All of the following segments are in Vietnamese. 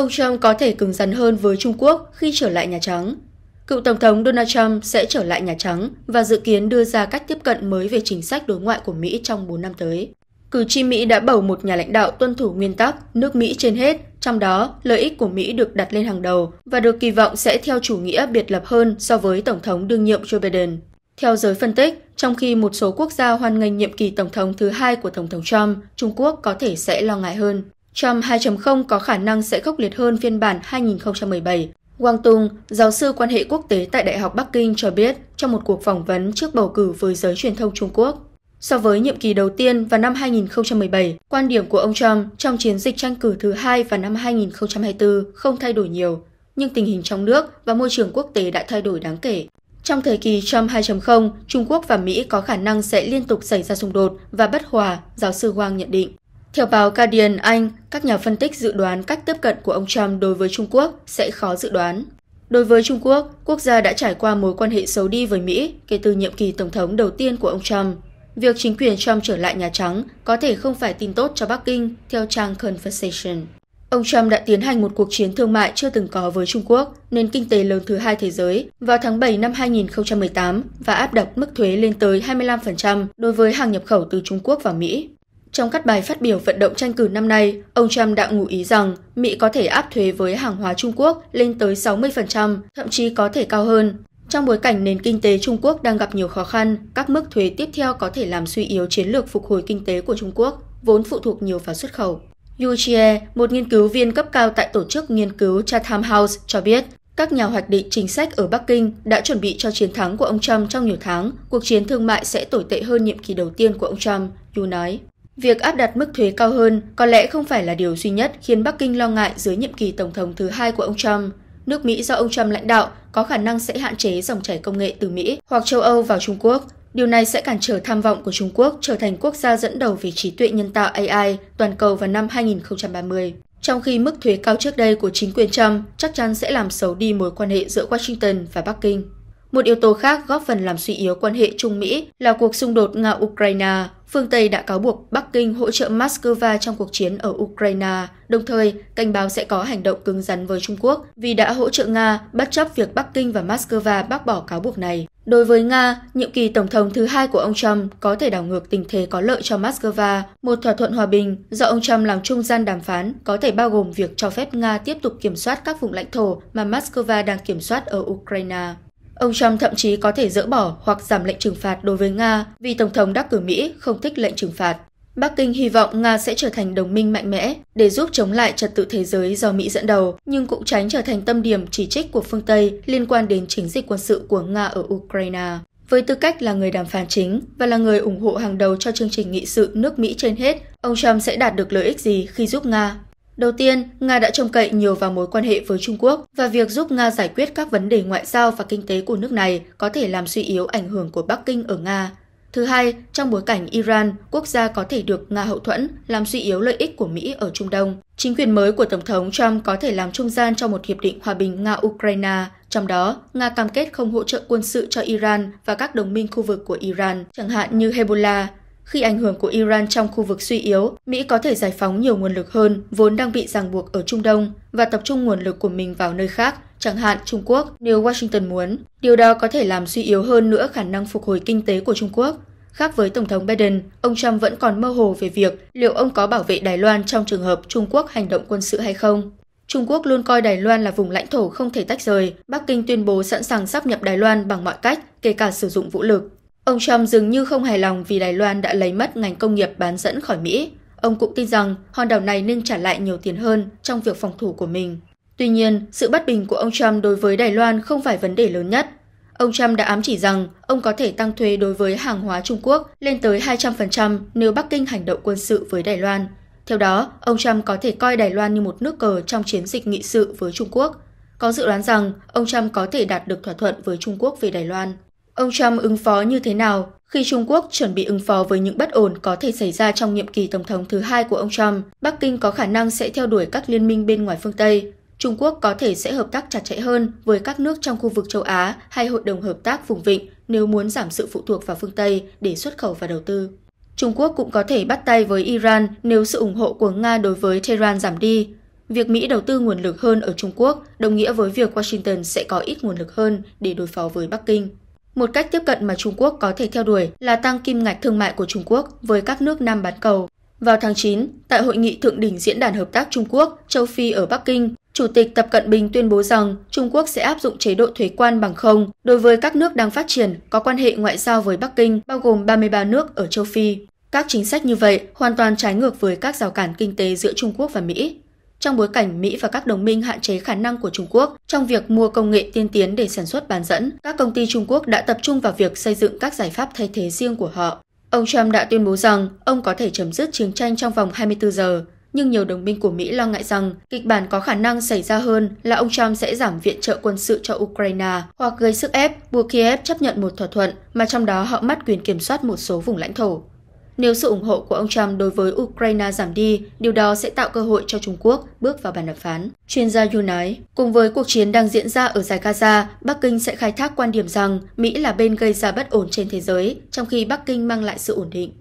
Ông Trump có thể cứng rắn hơn với Trung Quốc khi trở lại Nhà Trắng. Cựu Tổng thống Donald Trump sẽ trở lại Nhà Trắng và dự kiến đưa ra cách tiếp cận mới về chính sách đối ngoại của Mỹ trong 4 năm tới. Cử tri Mỹ đã bầu một nhà lãnh đạo tuân thủ nguyên tắc nước Mỹ trên hết, trong đó lợi ích của Mỹ được đặt lên hàng đầu và được kỳ vọng sẽ theo chủ nghĩa biệt lập hơn so với Tổng thống đương nhiệm Joe Biden. Theo giới phân tích, trong khi một số quốc gia hoan nghênh nhiệm kỳ Tổng thống thứ hai của Tổng thống Trump, Trung Quốc có thể sẽ lo ngại hơn. Trump 2.0 có khả năng sẽ khốc liệt hơn phiên bản 2017. Wang Tung, giáo sư quan hệ quốc tế tại Đại học Bắc Kinh cho biết trong một cuộc phỏng vấn trước bầu cử với giới truyền thông Trung Quốc. So với nhiệm kỳ đầu tiên vào năm 2017, quan điểm của ông Trump trong chiến dịch tranh cử thứ hai vào năm 2024 không thay đổi nhiều, nhưng tình hình trong nước và môi trường quốc tế đã thay đổi đáng kể. Trong thời kỳ Trump 2.0, Trung Quốc và Mỹ có khả năng sẽ liên tục xảy ra xung đột và bất hòa, giáo sư Wang nhận định. Theo báo Guardian Anh, các nhà phân tích dự đoán cách tiếp cận của ông Trump đối với Trung Quốc sẽ khó dự đoán. Đối với Trung Quốc, quốc gia đã trải qua mối quan hệ xấu đi với Mỹ kể từ nhiệm kỳ tổng thống đầu tiên của ông Trump. Việc chính quyền Trump trở lại Nhà Trắng có thể không phải tin tốt cho Bắc Kinh, theo trang Conversation. Ông Trump đã tiến hành một cuộc chiến thương mại chưa từng có với Trung Quốc, nền kinh tế lớn thứ hai thế giới, vào tháng 7 năm 2018 và áp đặt mức thuế lên tới 25% đối với hàng nhập khẩu từ Trung Quốc vào Mỹ. Trong các bài phát biểu vận động tranh cử năm nay, ông Trump đã ngụ ý rằng Mỹ có thể áp thuế với hàng hóa Trung Quốc lên tới 60%, thậm chí có thể cao hơn. Trong bối cảnh nền kinh tế Trung Quốc đang gặp nhiều khó khăn, các mức thuế tiếp theo có thể làm suy yếu chiến lược phục hồi kinh tế của Trung Quốc, vốn phụ thuộc nhiều vào xuất khẩu. Yu Chie, một nghiên cứu viên cấp cao tại tổ chức nghiên cứu Chatham House, cho biết các nhà hoạch định chính sách ở Bắc Kinh đã chuẩn bị cho chiến thắng của ông Trump trong nhiều tháng. Cuộc chiến thương mại sẽ tồi tệ hơn nhiệm kỳ đầu tiên của ông Trump, Yu nói. Việc áp đặt mức thuế cao hơn có lẽ không phải là điều duy nhất khiến Bắc Kinh lo ngại dưới nhiệm kỳ tổng thống thứ hai của ông Trump. Nước Mỹ do ông Trump lãnh đạo có khả năng sẽ hạn chế dòng chảy công nghệ từ Mỹ hoặc châu Âu vào Trung Quốc. Điều này sẽ cản trở tham vọng của Trung Quốc trở thành quốc gia dẫn đầu về trí tuệ nhân tạo AI toàn cầu vào năm 2030. Trong khi mức thuế cao trước đây của chính quyền Trump chắc chắn sẽ làm xấu đi mối quan hệ giữa Washington và Bắc Kinh. Một yếu tố khác góp phần làm suy yếu quan hệ Trung Mỹ là cuộc xung đột Nga-Ukraine Phương Tây đã cáo buộc Bắc Kinh hỗ trợ Moscow trong cuộc chiến ở Ukraine, đồng thời cảnh báo sẽ có hành động cứng rắn với Trung Quốc vì đã hỗ trợ Nga bất chấp việc Bắc Kinh và Moscow bác bỏ cáo buộc này. Đối với Nga, nhiệm kỳ tổng thống thứ hai của ông Trump có thể đảo ngược tình thế có lợi cho Moscow. Một thỏa thuận hòa bình do ông Trump làm trung gian đàm phán có thể bao gồm việc cho phép Nga tiếp tục kiểm soát các vùng lãnh thổ mà Moscow đang kiểm soát ở Ukraine. Ông Trump thậm chí có thể dỡ bỏ hoặc giảm lệnh trừng phạt đối với Nga vì Tổng thống đắc cử Mỹ không thích lệnh trừng phạt. Bắc Kinh hy vọng Nga sẽ trở thành đồng minh mạnh mẽ để giúp chống lại trật tự thế giới do Mỹ dẫn đầu, nhưng cũng tránh trở thành tâm điểm chỉ trích của phương Tây liên quan đến chiến dịch quân sự của Nga ở Ukraine. Với tư cách là người đàm phán chính và là người ủng hộ hàng đầu cho chương trình nghị sự nước Mỹ trên hết, ông Trump sẽ đạt được lợi ích gì khi giúp Nga Đầu tiên, Nga đã trông cậy nhiều vào mối quan hệ với Trung Quốc và việc giúp Nga giải quyết các vấn đề ngoại giao và kinh tế của nước này có thể làm suy yếu ảnh hưởng của Bắc Kinh ở Nga. Thứ hai, trong bối cảnh Iran, quốc gia có thể được Nga hậu thuẫn, làm suy yếu lợi ích của Mỹ ở Trung Đông. Chính quyền mới của Tổng thống Trump có thể làm trung gian cho một hiệp định hòa bình Nga-Ukraine, trong đó Nga cam kết không hỗ trợ quân sự cho Iran và các đồng minh khu vực của Iran, chẳng hạn như Hezbollah. Khi ảnh hưởng của Iran trong khu vực suy yếu, Mỹ có thể giải phóng nhiều nguồn lực hơn vốn đang bị ràng buộc ở Trung Đông và tập trung nguồn lực của mình vào nơi khác, chẳng hạn Trung Quốc, nếu Washington muốn. Điều đó có thể làm suy yếu hơn nữa khả năng phục hồi kinh tế của Trung Quốc. Khác với Tổng thống Biden, ông Trump vẫn còn mơ hồ về việc liệu ông có bảo vệ Đài Loan trong trường hợp Trung Quốc hành động quân sự hay không. Trung Quốc luôn coi Đài Loan là vùng lãnh thổ không thể tách rời. Bắc Kinh tuyên bố sẵn sàng sắp nhập Đài Loan bằng mọi cách, kể cả sử dụng vũ lực. Ông Trump dường như không hài lòng vì Đài Loan đã lấy mất ngành công nghiệp bán dẫn khỏi Mỹ. Ông cũng tin rằng hòn đảo này nên trả lại nhiều tiền hơn trong việc phòng thủ của mình. Tuy nhiên, sự bất bình của ông Trump đối với Đài Loan không phải vấn đề lớn nhất. Ông Trump đã ám chỉ rằng ông có thể tăng thuế đối với hàng hóa Trung Quốc lên tới 200% nếu Bắc Kinh hành động quân sự với Đài Loan. Theo đó, ông Trump có thể coi Đài Loan như một nước cờ trong chiến dịch nghị sự với Trung Quốc. Có dự đoán rằng ông Trump có thể đạt được thỏa thuận với Trung Quốc về Đài Loan. Ông Trump ứng phó như thế nào khi Trung Quốc chuẩn bị ứng phó với những bất ổn có thể xảy ra trong nhiệm kỳ tổng thống thứ hai của ông Trump, Bắc Kinh có khả năng sẽ theo đuổi các liên minh bên ngoài phương Tây. Trung Quốc có thể sẽ hợp tác chặt chẽ hơn với các nước trong khu vực châu Á hay Hội đồng Hợp tác vùng vịnh nếu muốn giảm sự phụ thuộc vào phương Tây để xuất khẩu và đầu tư. Trung Quốc cũng có thể bắt tay với Iran nếu sự ủng hộ của Nga đối với Tehran giảm đi. Việc Mỹ đầu tư nguồn lực hơn ở Trung Quốc đồng nghĩa với việc Washington sẽ có ít nguồn lực hơn để đối phó với Bắc Kinh. Một cách tiếp cận mà Trung Quốc có thể theo đuổi là tăng kim ngạch thương mại của Trung Quốc với các nước Nam bán cầu. Vào tháng 9, tại hội nghị thượng đỉnh diễn đàn hợp tác Trung Quốc châu Phi ở Bắc Kinh, Chủ tịch Tập Cận Bình tuyên bố rằng Trung Quốc sẽ áp dụng chế độ thuế quan bằng không đối với các nước đang phát triển có quan hệ ngoại giao với Bắc Kinh, bao gồm 33 nước ở châu Phi. Các chính sách như vậy hoàn toàn trái ngược với các rào cản kinh tế giữa Trung Quốc và Mỹ trong bối cảnh Mỹ và các đồng minh hạn chế khả năng của Trung Quốc trong việc mua công nghệ tiên tiến để sản xuất bán dẫn, các công ty Trung Quốc đã tập trung vào việc xây dựng các giải pháp thay thế riêng của họ. Ông Trump đã tuyên bố rằng ông có thể chấm dứt chiến tranh trong vòng 24 giờ, nhưng nhiều đồng minh của Mỹ lo ngại rằng kịch bản có khả năng xảy ra hơn là ông Trump sẽ giảm viện trợ quân sự cho Ukraine hoặc gây sức ép buộc Kiev chấp nhận một thỏa thuận mà trong đó họ mất quyền kiểm soát một số vùng lãnh thổ. Nếu sự ủng hộ của ông Trump đối với Ukraine giảm đi, điều đó sẽ tạo cơ hội cho Trung Quốc bước vào bàn đàm phán. Chuyên gia Yu nói, cùng với cuộc chiến đang diễn ra ở giải Gaza, Bắc Kinh sẽ khai thác quan điểm rằng Mỹ là bên gây ra bất ổn trên thế giới, trong khi Bắc Kinh mang lại sự ổn định.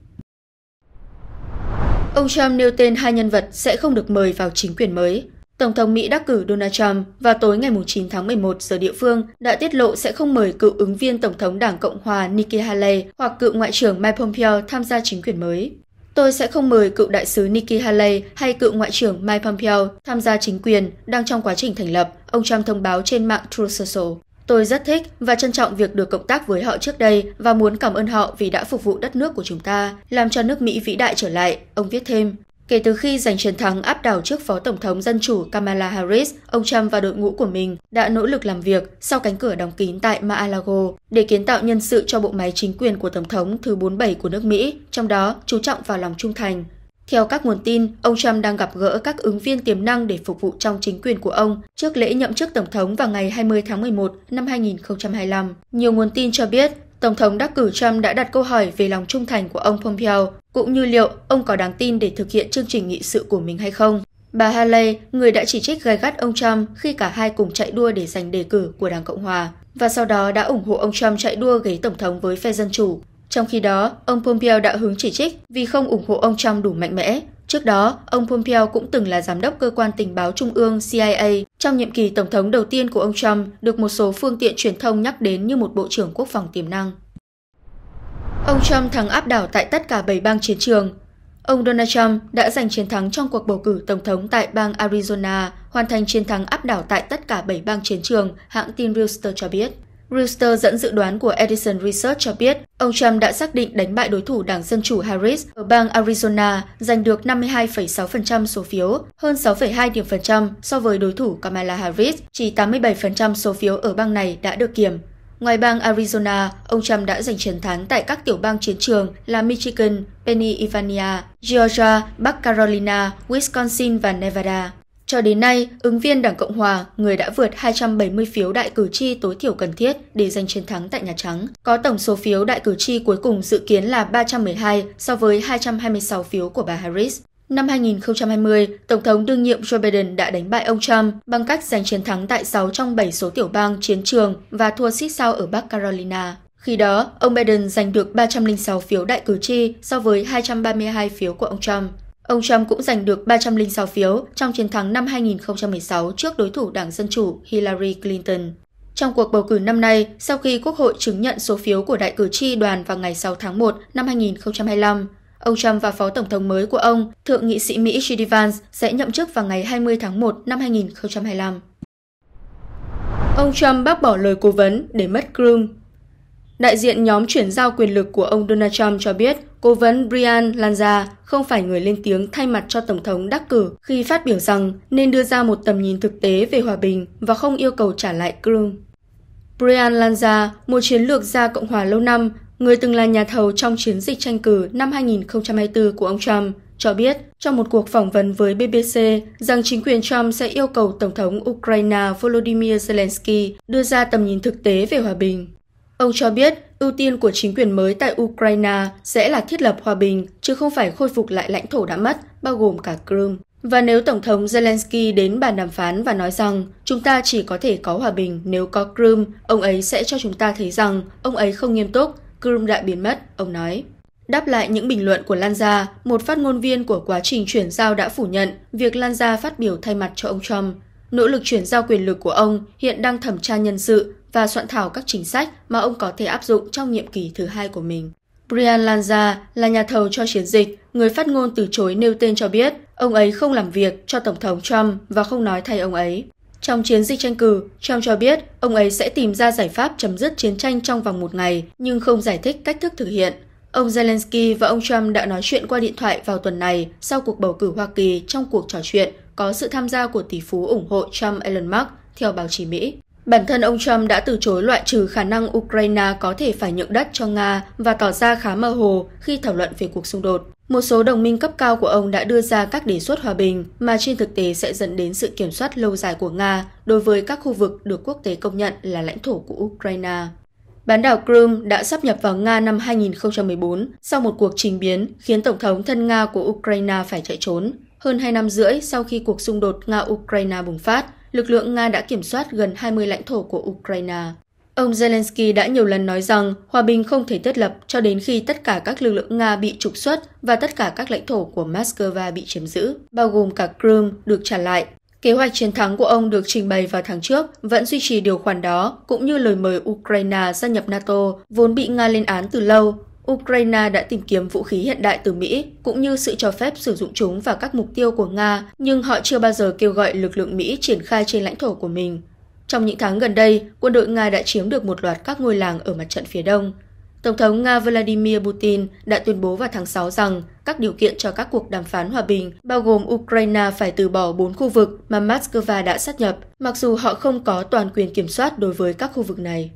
Ông Trump nêu tên hai nhân vật sẽ không được mời vào chính quyền mới. Tổng thống Mỹ đắc cử Donald Trump vào tối ngày 9 tháng 11 giờ địa phương đã tiết lộ sẽ không mời cựu ứng viên Tổng thống Đảng Cộng hòa Nikki Haley hoặc cựu Ngoại trưởng Mike Pompeo tham gia chính quyền mới. Tôi sẽ không mời cựu đại sứ Nikki Haley hay cựu Ngoại trưởng Mike Pompeo tham gia chính quyền đang trong quá trình thành lập, ông Trump thông báo trên mạng Truth Social. Tôi rất thích và trân trọng việc được cộng tác với họ trước đây và muốn cảm ơn họ vì đã phục vụ đất nước của chúng ta, làm cho nước Mỹ vĩ đại trở lại, ông viết thêm. Kể từ khi giành chiến thắng áp đảo trước Phó Tổng thống Dân chủ Kamala Harris, ông Trump và đội ngũ của mình đã nỗ lực làm việc sau cánh cửa đóng kín tại Mar-a-Lago để kiến tạo nhân sự cho bộ máy chính quyền của Tổng thống thứ 47 của nước Mỹ, trong đó chú trọng vào lòng trung thành. Theo các nguồn tin, ông Trump đang gặp gỡ các ứng viên tiềm năng để phục vụ trong chính quyền của ông trước lễ nhậm chức Tổng thống vào ngày 20 tháng 11 năm 2025. Nhiều nguồn tin cho biết, Tổng thống đắc cử Trump đã đặt câu hỏi về lòng trung thành của ông Pompeo cũng như liệu ông có đáng tin để thực hiện chương trình nghị sự của mình hay không. Bà Haley, người đã chỉ trích gay gắt ông Trump khi cả hai cùng chạy đua để giành đề cử của Đảng Cộng Hòa, và sau đó đã ủng hộ ông Trump chạy đua ghế tổng thống với phe Dân Chủ. Trong khi đó, ông Pompeo đã hướng chỉ trích vì không ủng hộ ông Trump đủ mạnh mẽ. Trước đó, ông Pompeo cũng từng là giám đốc cơ quan tình báo trung ương CIA trong nhiệm kỳ tổng thống đầu tiên của ông Trump, được một số phương tiện truyền thông nhắc đến như một bộ trưởng quốc phòng tiềm năng. Ông Trump thắng áp đảo tại tất cả 7 bang chiến trường. Ông Donald Trump đã giành chiến thắng trong cuộc bầu cử tổng thống tại bang Arizona, hoàn thành chiến thắng áp đảo tại tất cả 7 bang chiến trường, hãng tin Reuters cho biết. Reuters dẫn dự đoán của Edison Research cho biết, ông Trump đã xác định đánh bại đối thủ Đảng Dân Chủ Harris ở bang Arizona, giành được 52,6% số phiếu, hơn 6,2 điểm phần trăm so với đối thủ Kamala Harris, chỉ 87% số phiếu ở bang này đã được kiểm. Ngoài bang Arizona, ông Trump đã giành chiến thắng tại các tiểu bang chiến trường là Michigan, Pennsylvania, Georgia, Bắc Carolina, Wisconsin và Nevada. Cho đến nay, ứng viên Đảng Cộng Hòa, người đã vượt 270 phiếu đại cử tri tối thiểu cần thiết để giành chiến thắng tại Nhà Trắng, có tổng số phiếu đại cử tri cuối cùng dự kiến là 312 so với 226 phiếu của bà Harris. Năm 2020, Tổng thống đương nhiệm Joe Biden đã đánh bại ông Trump bằng cách giành chiến thắng tại 6 trong 7 số tiểu bang chiến trường và thua xít sao ở Bắc Carolina. Khi đó, ông Biden giành được 306 phiếu đại cử tri so với 232 phiếu của ông Trump. Ông Trump cũng giành được 306 phiếu trong chiến thắng năm 2016 trước đối thủ Đảng Dân Chủ Hillary Clinton. Trong cuộc bầu cử năm nay, sau khi Quốc hội chứng nhận số phiếu của đại cử tri đoàn vào ngày 6 tháng 1 năm 2025, Ông Trump và phó tổng thống mới của ông, thượng nghị sĩ Mỹ J.D. Vance sẽ nhậm chức vào ngày 20 tháng 1 năm 2025. Ông Trump bác bỏ lời cố vấn để mất Crimea. Đại diện nhóm chuyển giao quyền lực của ông Donald Trump cho biết cố vấn Brian Lanza không phải người lên tiếng thay mặt cho Tổng thống đắc cử khi phát biểu rằng nên đưa ra một tầm nhìn thực tế về hòa bình và không yêu cầu trả lại Crimea. Brian Lanza, một chiến lược gia Cộng hòa lâu năm, người từng là nhà thầu trong chiến dịch tranh cử năm 2024 của ông Trump, cho biết trong một cuộc phỏng vấn với BBC rằng chính quyền Trump sẽ yêu cầu Tổng thống Ukraine Volodymyr Zelensky đưa ra tầm nhìn thực tế về hòa bình. Ông cho biết ưu tiên của chính quyền mới tại Ukraine sẽ là thiết lập hòa bình, chứ không phải khôi phục lại lãnh thổ đã mất, bao gồm cả Crimea. Và nếu Tổng thống Zelensky đến bàn đàm phán và nói rằng chúng ta chỉ có thể có hòa bình nếu có Crimea, ông ấy sẽ cho chúng ta thấy rằng ông ấy không nghiêm túc, Crimea đã biến mất, ông nói. Đáp lại những bình luận của Lan Gia, một phát ngôn viên của quá trình chuyển giao đã phủ nhận việc Lan Gia phát biểu thay mặt cho ông Trump. Nỗ lực chuyển giao quyền lực của ông hiện đang thẩm tra nhân sự và soạn thảo các chính sách mà ông có thể áp dụng trong nhiệm kỳ thứ hai của mình. Brian Lanza là nhà thầu cho chiến dịch, người phát ngôn từ chối nêu tên cho biết ông ấy không làm việc cho Tổng thống Trump và không nói thay ông ấy. Trong chiến dịch tranh cử, Trump cho biết ông ấy sẽ tìm ra giải pháp chấm dứt chiến tranh trong vòng một ngày, nhưng không giải thích cách thức thực hiện. Ông Zelensky và ông Trump đã nói chuyện qua điện thoại vào tuần này sau cuộc bầu cử Hoa Kỳ trong cuộc trò chuyện có sự tham gia của tỷ phú ủng hộ Trump Elon Musk, theo báo chí Mỹ. Bản thân ông Trump đã từ chối loại trừ khả năng Ukraine có thể phải nhượng đất cho Nga và tỏ ra khá mơ hồ khi thảo luận về cuộc xung đột. Một số đồng minh cấp cao của ông đã đưa ra các đề xuất hòa bình mà trên thực tế sẽ dẫn đến sự kiểm soát lâu dài của Nga đối với các khu vực được quốc tế công nhận là lãnh thổ của Ukraine. Bán đảo Crimea đã sắp nhập vào Nga năm 2014 sau một cuộc trình biến khiến Tổng thống thân Nga của Ukraine phải chạy trốn. Hơn 2 năm rưỡi sau khi cuộc xung đột Nga-Ukraine bùng phát, lực lượng Nga đã kiểm soát gần 20 lãnh thổ của Ukraine. Ông Zelensky đã nhiều lần nói rằng hòa bình không thể thiết lập cho đến khi tất cả các lực lượng Nga bị trục xuất và tất cả các lãnh thổ của Moscow bị chiếm giữ, bao gồm cả Crimea, được trả lại. Kế hoạch chiến thắng của ông được trình bày vào tháng trước vẫn duy trì điều khoản đó, cũng như lời mời Ukraine gia nhập NATO, vốn bị Nga lên án từ lâu. Ukraine đã tìm kiếm vũ khí hiện đại từ Mỹ, cũng như sự cho phép sử dụng chúng vào các mục tiêu của Nga, nhưng họ chưa bao giờ kêu gọi lực lượng Mỹ triển khai trên lãnh thổ của mình. Trong những tháng gần đây, quân đội Nga đã chiếm được một loạt các ngôi làng ở mặt trận phía đông. Tổng thống Nga Vladimir Putin đã tuyên bố vào tháng 6 rằng các điều kiện cho các cuộc đàm phán hòa bình, bao gồm Ukraine phải từ bỏ bốn khu vực mà Moscow đã sát nhập, mặc dù họ không có toàn quyền kiểm soát đối với các khu vực này.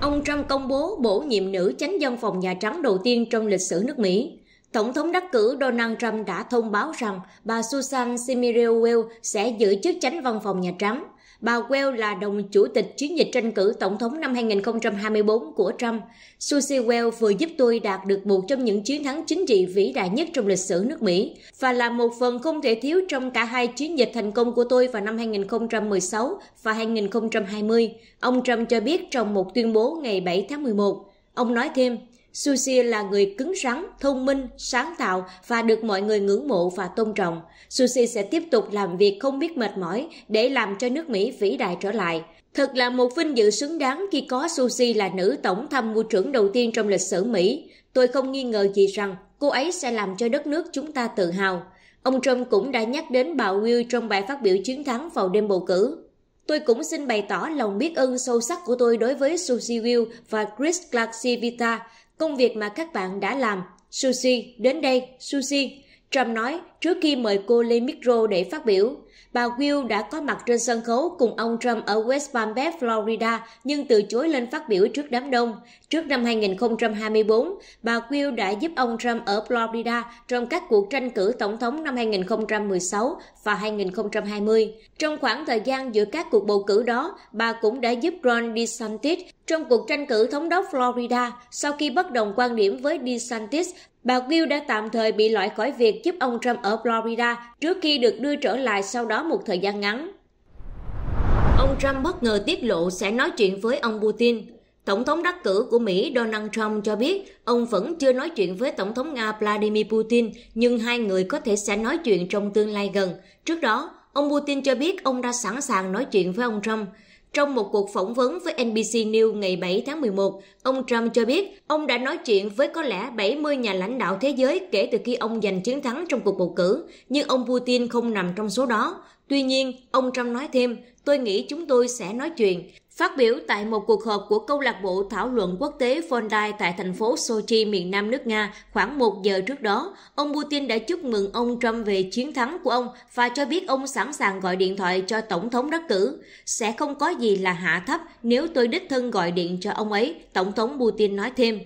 Ông Trump công bố bổ nhiệm nữ chánh văn phòng Nhà Trắng đầu tiên trong lịch sử nước Mỹ. Tổng thống đắc cử Donald Trump đã thông báo rằng bà Susan Simirillo sẽ giữ chức chánh văn phòng Nhà Trắng – Bà Well là đồng chủ tịch chiến dịch tranh cử tổng thống năm 2024 của Trump. Susie Well vừa giúp tôi đạt được một trong những chiến thắng chính trị vĩ đại nhất trong lịch sử nước Mỹ và là một phần không thể thiếu trong cả hai chiến dịch thành công của tôi vào năm 2016 và 2020, ông Trump cho biết trong một tuyên bố ngày 7 tháng 11. Ông nói thêm, Susie là người cứng rắn, thông minh, sáng tạo và được mọi người ngưỡng mộ và tôn trọng. Susie sẽ tiếp tục làm việc không biết mệt mỏi để làm cho nước Mỹ vĩ đại trở lại. Thật là một vinh dự xứng đáng khi có Susie là nữ tổng tham mưu trưởng đầu tiên trong lịch sử Mỹ. Tôi không nghi ngờ gì rằng cô ấy sẽ làm cho đất nước chúng ta tự hào. Ông Trump cũng đã nhắc đến bà Will trong bài phát biểu chiến thắng vào đêm bầu cử. Tôi cũng xin bày tỏ lòng biết ơn sâu sắc của tôi đối với Susie Will và Chris Clark Civita Công việc mà các bạn đã làm, sushi, đến đây, sushi. Trump nói trước khi mời cô lên micro để phát biểu. Bà Will đã có mặt trên sân khấu cùng ông Trump ở West Palm Beach, Florida, nhưng từ chối lên phát biểu trước đám đông. Trước năm 2024, bà Will đã giúp ông Trump ở Florida trong các cuộc tranh cử tổng thống năm 2016 và 2020. Trong khoảng thời gian giữa các cuộc bầu cử đó, bà cũng đã giúp Ron DeSantis trong cuộc tranh cử thống đốc Florida sau khi bất đồng quan điểm với DeSantis Bà Will đã tạm thời bị loại khỏi việc giúp ông Trump ở ở Florida trước khi được đưa trở lại sau đó một thời gian ngắn. Ông Trump bất ngờ tiết lộ sẽ nói chuyện với ông Putin. Tổng thống đắc cử của Mỹ Donald Trump cho biết ông vẫn chưa nói chuyện với Tổng thống Nga Vladimir Putin, nhưng hai người có thể sẽ nói chuyện trong tương lai gần. Trước đó, ông Putin cho biết ông đã sẵn sàng nói chuyện với ông Trump. Trong một cuộc phỏng vấn với NBC News ngày 7 tháng 11, ông Trump cho biết ông đã nói chuyện với có lẽ 70 nhà lãnh đạo thế giới kể từ khi ông giành chiến thắng trong cuộc bầu cử, nhưng ông Putin không nằm trong số đó. Tuy nhiên, ông Trump nói thêm, tôi nghĩ chúng tôi sẽ nói chuyện. Phát biểu tại một cuộc họp của câu lạc bộ thảo luận quốc tế Fondai tại thành phố Sochi, miền nam nước Nga khoảng một giờ trước đó, ông Putin đã chúc mừng ông Trump về chiến thắng của ông và cho biết ông sẵn sàng gọi điện thoại cho tổng thống đắc cử. Sẽ không có gì là hạ thấp nếu tôi đích thân gọi điện cho ông ấy, tổng thống Putin nói thêm.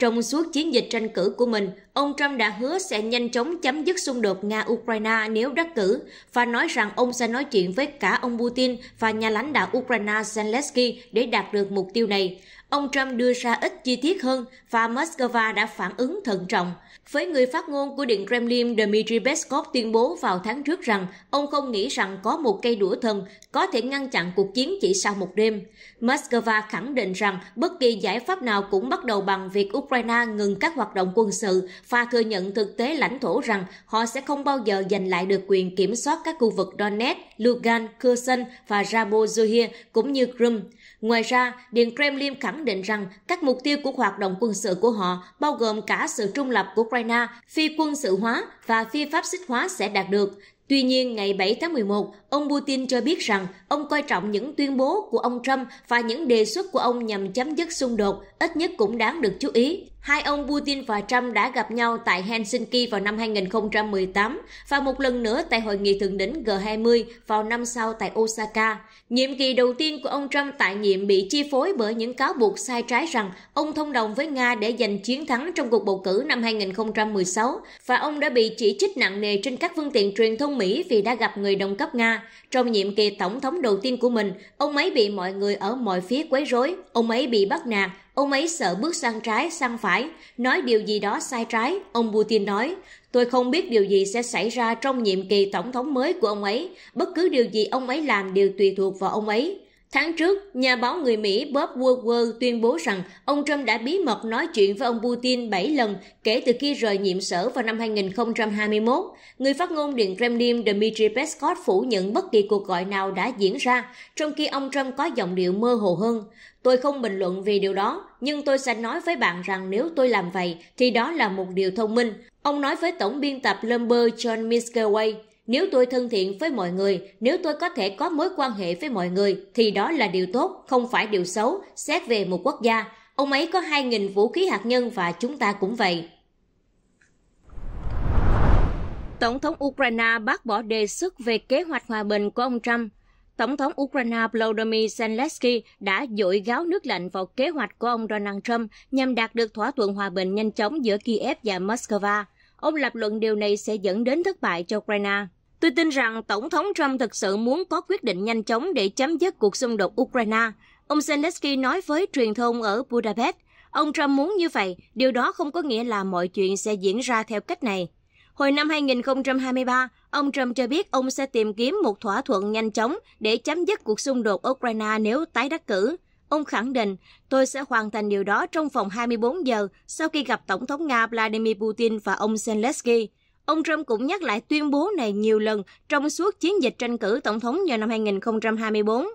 Trong suốt chiến dịch tranh cử của mình, ông Trump đã hứa sẽ nhanh chóng chấm dứt xung đột Nga-Ukraine nếu đắc cử và nói rằng ông sẽ nói chuyện với cả ông Putin và nhà lãnh đạo Ukraine Zelensky để đạt được mục tiêu này. Ông Trump đưa ra ít chi tiết hơn và Moscow đã phản ứng thận trọng – với người phát ngôn của Điện Kremlin Dmitry Peskov tuyên bố vào tháng trước rằng ông không nghĩ rằng có một cây đũa thần có thể ngăn chặn cuộc chiến chỉ sau một đêm. Moscow khẳng định rằng bất kỳ giải pháp nào cũng bắt đầu bằng việc Ukraine ngừng các hoạt động quân sự và thừa nhận thực tế lãnh thổ rằng họ sẽ không bao giờ giành lại được quyền kiểm soát các khu vực Donetsk, lugansk, Kherson và Zaporizhia cũng như Crimea Ngoài ra, Điện Kremlin khẳng định rằng các mục tiêu của hoạt động quân sự của họ bao gồm cả sự trung lập của Ukraine, phi quân sự hóa và phi pháp xích hóa sẽ đạt được. Tuy nhiên, ngày 7 tháng 11, ông Putin cho biết rằng ông coi trọng những tuyên bố của ông Trump và những đề xuất của ông nhằm chấm dứt xung đột, ít nhất cũng đáng được chú ý. Hai ông Putin và Trump đã gặp nhau tại Helsinki vào năm 2018 và một lần nữa tại hội nghị thượng đỉnh G20 vào năm sau tại Osaka. Nhiệm kỳ đầu tiên của ông Trump tại nhiệm bị chi phối bởi những cáo buộc sai trái rằng ông thông đồng với Nga để giành chiến thắng trong cuộc bầu cử năm 2016 và ông đã bị chỉ trích nặng nề trên các phương tiện truyền thông Mỹ vì đã gặp người đồng cấp Nga. Trong nhiệm kỳ tổng thống đầu tiên của mình, ông ấy bị mọi người ở mọi phía quấy rối, ông ấy bị bắt nạt, Ông ấy sợ bước sang trái, sang phải, nói điều gì đó sai trái, ông Putin nói. Tôi không biết điều gì sẽ xảy ra trong nhiệm kỳ tổng thống mới của ông ấy. Bất cứ điều gì ông ấy làm đều tùy thuộc vào ông ấy. Tháng trước, nhà báo người Mỹ Bob Woodward tuyên bố rằng ông Trump đã bí mật nói chuyện với ông Putin 7 lần kể từ khi rời nhiệm sở vào năm 2021. Người phát ngôn Điện Kremlin Dmitry Peskov phủ nhận bất kỳ cuộc gọi nào đã diễn ra, trong khi ông Trump có giọng điệu mơ hồ hơn. Tôi không bình luận vì điều đó, nhưng tôi sẽ nói với bạn rằng nếu tôi làm vậy thì đó là một điều thông minh. Ông nói với tổng biên tập Lumber John Miskeway, nếu tôi thân thiện với mọi người, nếu tôi có thể có mối quan hệ với mọi người thì đó là điều tốt, không phải điều xấu, xét về một quốc gia. Ông ấy có 2.000 vũ khí hạt nhân và chúng ta cũng vậy. Tổng thống Ukraine bác bỏ đề xuất về kế hoạch hòa bình của ông Trump Tổng thống Ukraine Volodymyr Zelensky đã dội gáo nước lạnh vào kế hoạch của ông Donald Trump nhằm đạt được thỏa thuận hòa bình nhanh chóng giữa Kiev và Moscow. Ông lập luận điều này sẽ dẫn đến thất bại cho Ukraine. Tôi tin rằng Tổng thống Trump thực sự muốn có quyết định nhanh chóng để chấm dứt cuộc xung đột Ukraine. Ông Zelensky nói với truyền thông ở Budapest. Ông Trump muốn như vậy, điều đó không có nghĩa là mọi chuyện sẽ diễn ra theo cách này. Hồi năm 2023, ông Trump cho biết ông sẽ tìm kiếm một thỏa thuận nhanh chóng để chấm dứt cuộc xung đột Ukraine nếu tái đắc cử. Ông khẳng định, tôi sẽ hoàn thành điều đó trong vòng 24 giờ sau khi gặp Tổng thống Nga Vladimir Putin và ông Zelensky. Ông Trump cũng nhắc lại tuyên bố này nhiều lần trong suốt chiến dịch tranh cử tổng thống vào năm 2024.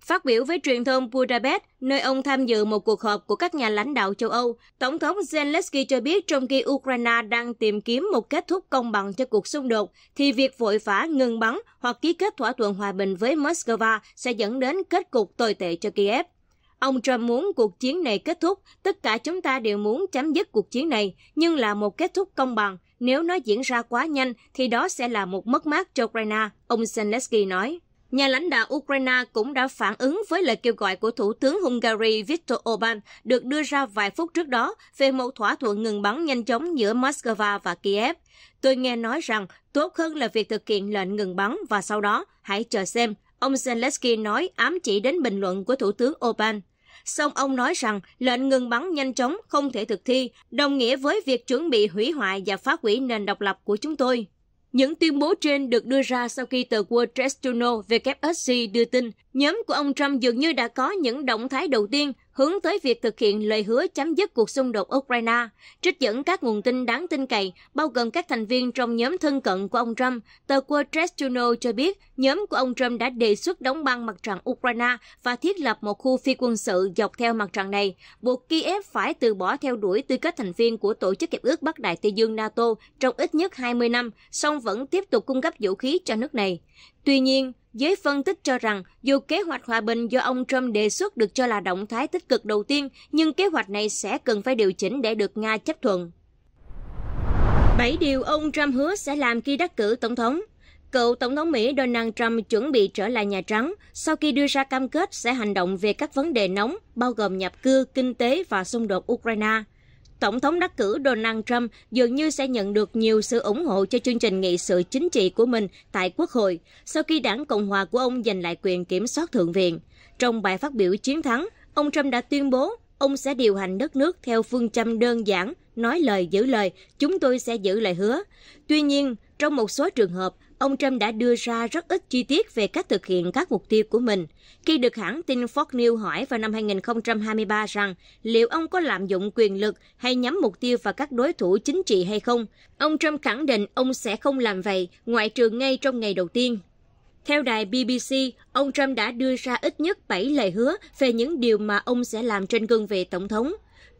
Phát biểu với truyền thông Budapest, nơi ông tham dự một cuộc họp của các nhà lãnh đạo châu Âu, Tổng thống Zelensky cho biết trong khi Ukraine đang tìm kiếm một kết thúc công bằng cho cuộc xung đột, thì việc vội vã ngừng bắn hoặc ký kết thỏa thuận hòa bình với Moscow sẽ dẫn đến kết cục tồi tệ cho Kiev. Ông Trump muốn cuộc chiến này kết thúc, tất cả chúng ta đều muốn chấm dứt cuộc chiến này, nhưng là một kết thúc công bằng. Nếu nó diễn ra quá nhanh thì đó sẽ là một mất mát cho Ukraine, ông Zelensky nói. Nhà lãnh đạo Ukraine cũng đã phản ứng với lời kêu gọi của Thủ tướng Hungary Viktor Orbán được đưa ra vài phút trước đó về một thỏa thuận ngừng bắn nhanh chóng giữa Moscow và Kiev. Tôi nghe nói rằng tốt hơn là việc thực hiện lệnh ngừng bắn và sau đó hãy chờ xem, ông Zelensky nói ám chỉ đến bình luận của Thủ tướng Orbán. Song ông nói rằng lệnh ngừng bắn nhanh chóng không thể thực thi, đồng nghĩa với việc chuẩn bị hủy hoại và phá hủy nền độc lập của chúng tôi. Những tuyên bố trên được đưa ra sau khi tờ Wall Street Journal WSC đưa tin nhóm của ông Trump dường như đã có những động thái đầu tiên hướng tới việc thực hiện lời hứa chấm dứt cuộc xung đột Ukraine, trích dẫn các nguồn tin đáng tin cậy, bao gồm các thành viên trong nhóm thân cận của ông Trump. Tờ Wall Street Journal cho biết nhóm của ông Trump đã đề xuất đóng băng mặt trận Ukraine và thiết lập một khu phi quân sự dọc theo mặt trận này, buộc Kiev phải từ bỏ theo đuổi tư cách thành viên của Tổ chức Hiệp ước Bắc Đại Tây Dương NATO trong ít nhất 20 năm, song vẫn tiếp tục cung cấp vũ khí cho nước này. Tuy nhiên, Giới phân tích cho rằng, dù kế hoạch hòa bình do ông Trump đề xuất được cho là động thái tích cực đầu tiên, nhưng kế hoạch này sẽ cần phải điều chỉnh để được Nga chấp thuận. 7 điều ông Trump hứa sẽ làm khi đắc cử tổng thống. Cựu Tổng thống Mỹ Donald Trump chuẩn bị trở lại Nhà Trắng sau khi đưa ra cam kết sẽ hành động về các vấn đề nóng, bao gồm nhập cư, kinh tế và xung đột Ukraine – Tổng thống đắc cử Donald Trump dường như sẽ nhận được nhiều sự ủng hộ cho chương trình nghị sự chính trị của mình tại Quốc hội sau khi đảng Cộng hòa của ông giành lại quyền kiểm soát Thượng viện. Trong bài phát biểu chiến thắng, ông Trump đã tuyên bố ông sẽ điều hành đất nước theo phương châm đơn giản, nói lời giữ lời, chúng tôi sẽ giữ lời hứa. Tuy nhiên, trong một số trường hợp, ông Trump đã đưa ra rất ít chi tiết về cách thực hiện các mục tiêu của mình. Khi được hãng tin Fox News hỏi vào năm 2023 rằng liệu ông có lạm dụng quyền lực hay nhắm mục tiêu vào các đối thủ chính trị hay không, ông Trump khẳng định ông sẽ không làm vậy, ngoại trừ ngay trong ngày đầu tiên. Theo đài BBC, ông Trump đã đưa ra ít nhất 7 lời hứa về những điều mà ông sẽ làm trên cương vị tổng thống.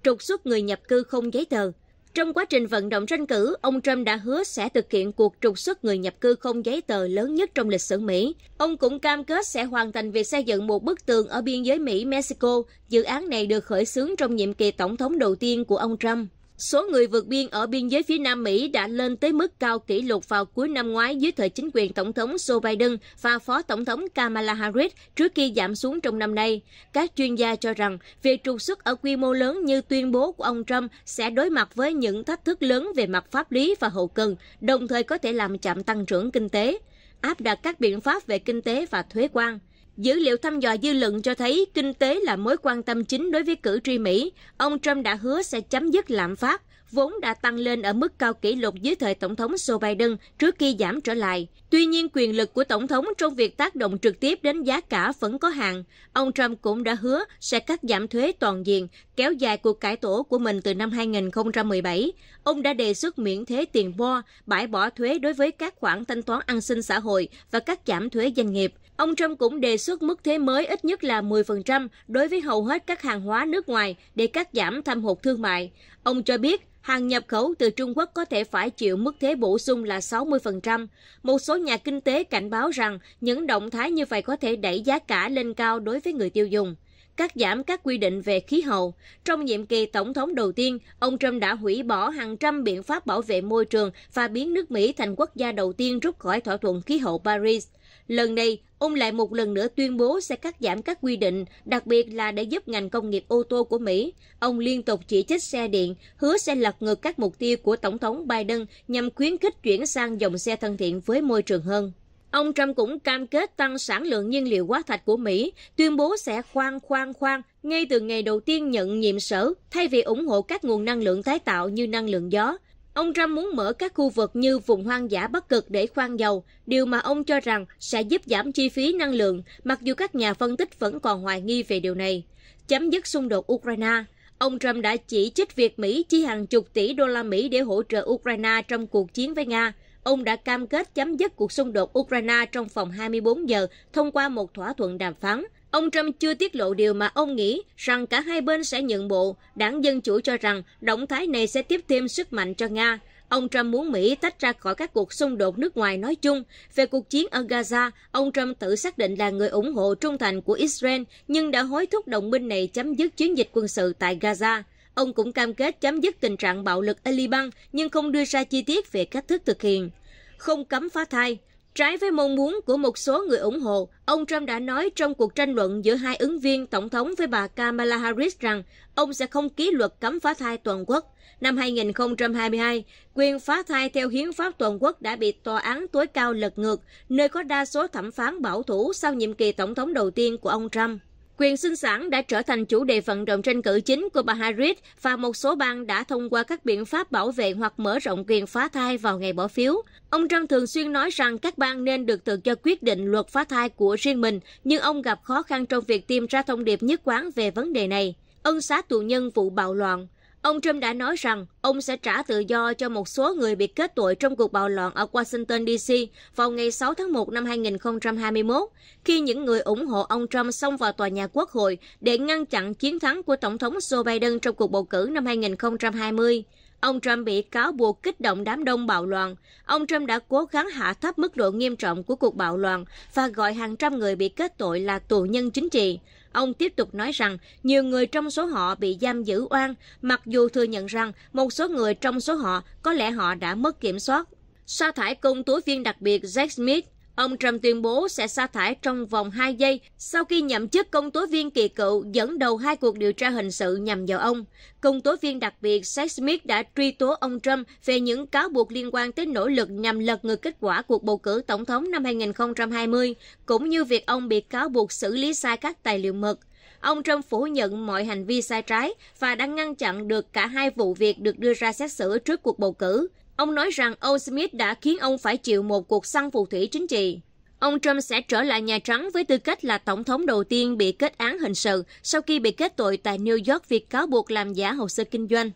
Trục xuất người nhập cư không giấy tờ, trong quá trình vận động tranh cử, ông Trump đã hứa sẽ thực hiện cuộc trục xuất người nhập cư không giấy tờ lớn nhất trong lịch sử Mỹ. Ông cũng cam kết sẽ hoàn thành việc xây dựng một bức tường ở biên giới Mỹ-Mexico. Dự án này được khởi xướng trong nhiệm kỳ tổng thống đầu tiên của ông Trump. Số người vượt biên ở biên giới phía Nam Mỹ đã lên tới mức cao kỷ lục vào cuối năm ngoái dưới thời chính quyền Tổng thống Joe Biden và Phó Tổng thống Kamala Harris trước khi giảm xuống trong năm nay. Các chuyên gia cho rằng việc trục xuất ở quy mô lớn như tuyên bố của ông Trump sẽ đối mặt với những thách thức lớn về mặt pháp lý và hậu cần, đồng thời có thể làm chậm tăng trưởng kinh tế áp đặt các biện pháp về kinh tế và thuế quan. Dữ liệu thăm dò dư luận cho thấy kinh tế là mối quan tâm chính đối với cử tri Mỹ. Ông Trump đã hứa sẽ chấm dứt lạm phát, vốn đã tăng lên ở mức cao kỷ lục dưới thời Tổng thống Joe Biden trước khi giảm trở lại. Tuy nhiên, quyền lực của Tổng thống trong việc tác động trực tiếp đến giá cả vẫn có hạn. Ông Trump cũng đã hứa sẽ cắt giảm thuế toàn diện, kéo dài cuộc cải tổ của mình từ năm 2017. Ông đã đề xuất miễn thuế tiền bo, bãi bỏ thuế đối với các khoản thanh toán an sinh xã hội và cắt giảm thuế doanh nghiệp. Ông Trump cũng đề xuất mức thuế mới ít nhất là 10% đối với hầu hết các hàng hóa nước ngoài để cắt giảm thâm hụt thương mại. Ông cho biết hàng nhập khẩu từ Trung Quốc có thể phải chịu mức thuế bổ sung là 60%. Một số nhà kinh tế cảnh báo rằng những động thái như vậy có thể đẩy giá cả lên cao đối với người tiêu dùng cắt giảm các quy định về khí hậu. Trong nhiệm kỳ tổng thống đầu tiên, ông Trump đã hủy bỏ hàng trăm biện pháp bảo vệ môi trường và biến nước Mỹ thành quốc gia đầu tiên rút khỏi thỏa thuận khí hậu Paris. Lần này, ông lại một lần nữa tuyên bố sẽ cắt giảm các quy định, đặc biệt là để giúp ngành công nghiệp ô tô của Mỹ. Ông liên tục chỉ trích xe điện, hứa sẽ lật ngược các mục tiêu của Tổng thống Biden nhằm khuyến khích chuyển sang dòng xe thân thiện với môi trường hơn. Ông Trump cũng cam kết tăng sản lượng nhiên liệu hóa thạch của Mỹ, tuyên bố sẽ khoan khoan khoan ngay từ ngày đầu tiên nhận nhiệm sở, thay vì ủng hộ các nguồn năng lượng tái tạo như năng lượng gió, Ông Trump muốn mở các khu vực như vùng hoang dã Bắc Cực để khoan dầu, điều mà ông cho rằng sẽ giúp giảm chi phí năng lượng, mặc dù các nhà phân tích vẫn còn hoài nghi về điều này. Chấm dứt xung đột Ukraine, ông Trump đã chỉ trích việc Mỹ chi hàng chục tỷ đô la Mỹ để hỗ trợ Ukraine trong cuộc chiến với Nga. Ông đã cam kết chấm dứt cuộc xung đột Ukraine trong vòng 24 giờ thông qua một thỏa thuận đàm phán – Ông Trump chưa tiết lộ điều mà ông nghĩ rằng cả hai bên sẽ nhượng bộ. Đảng Dân Chủ cho rằng động thái này sẽ tiếp thêm sức mạnh cho Nga. Ông Trump muốn Mỹ tách ra khỏi các cuộc xung đột nước ngoài nói chung. Về cuộc chiến ở Gaza, ông Trump tự xác định là người ủng hộ trung thành của Israel nhưng đã hối thúc đồng minh này chấm dứt chiến dịch quân sự tại Gaza. Ông cũng cam kết chấm dứt tình trạng bạo lực ở Liban nhưng không đưa ra chi tiết về cách thức thực hiện. Không cấm phá thai, Trái với mong muốn của một số người ủng hộ, ông Trump đã nói trong cuộc tranh luận giữa hai ứng viên tổng thống với bà Kamala Harris rằng ông sẽ không ký luật cấm phá thai toàn quốc. Năm 2022, quyền phá thai theo hiến pháp toàn quốc đã bị tòa án tối cao lật ngược, nơi có đa số thẩm phán bảo thủ sau nhiệm kỳ tổng thống đầu tiên của ông Trump. Quyền sinh sản đã trở thành chủ đề vận động tranh cử chính của bà Harris và một số bang đã thông qua các biện pháp bảo vệ hoặc mở rộng quyền phá thai vào ngày bỏ phiếu. Ông Trump thường xuyên nói rằng các bang nên được tự do quyết định luật phá thai của riêng mình, nhưng ông gặp khó khăn trong việc tìm ra thông điệp nhất quán về vấn đề này. Ân xá tù nhân vụ bạo loạn, Ông Trump đã nói rằng ông sẽ trả tự do cho một số người bị kết tội trong cuộc bạo loạn ở Washington DC vào ngày 6 tháng 1 năm 2021, khi những người ủng hộ ông Trump xông vào tòa nhà quốc hội để ngăn chặn chiến thắng của Tổng thống Joe Biden trong cuộc bầu cử năm 2020. Ông Trump bị cáo buộc kích động đám đông bạo loạn. Ông Trump đã cố gắng hạ thấp mức độ nghiêm trọng của cuộc bạo loạn và gọi hàng trăm người bị kết tội là tù nhân chính trị. Ông tiếp tục nói rằng nhiều người trong số họ bị giam giữ oan, mặc dù thừa nhận rằng một số người trong số họ có lẽ họ đã mất kiểm soát sa thải công tố viên đặc biệt Jack Smith Ông Trump tuyên bố sẽ sa thải trong vòng 2 giây sau khi nhậm chức công tố viên kỳ cựu dẫn đầu hai cuộc điều tra hình sự nhằm vào ông. Công tố viên đặc biệt Seth Smith đã truy tố ông Trump về những cáo buộc liên quan tới nỗ lực nhằm lật ngược kết quả cuộc bầu cử tổng thống năm 2020, cũng như việc ông bị cáo buộc xử lý sai các tài liệu mật. Ông Trump phủ nhận mọi hành vi sai trái và đã ngăn chặn được cả hai vụ việc được đưa ra xét xử trước cuộc bầu cử. Ông nói rằng ông Smith đã khiến ông phải chịu một cuộc săn phù thủy chính trị. Ông Trump sẽ trở lại Nhà Trắng với tư cách là tổng thống đầu tiên bị kết án hình sự sau khi bị kết tội tại New York vì cáo buộc làm giả hồ sơ kinh doanh.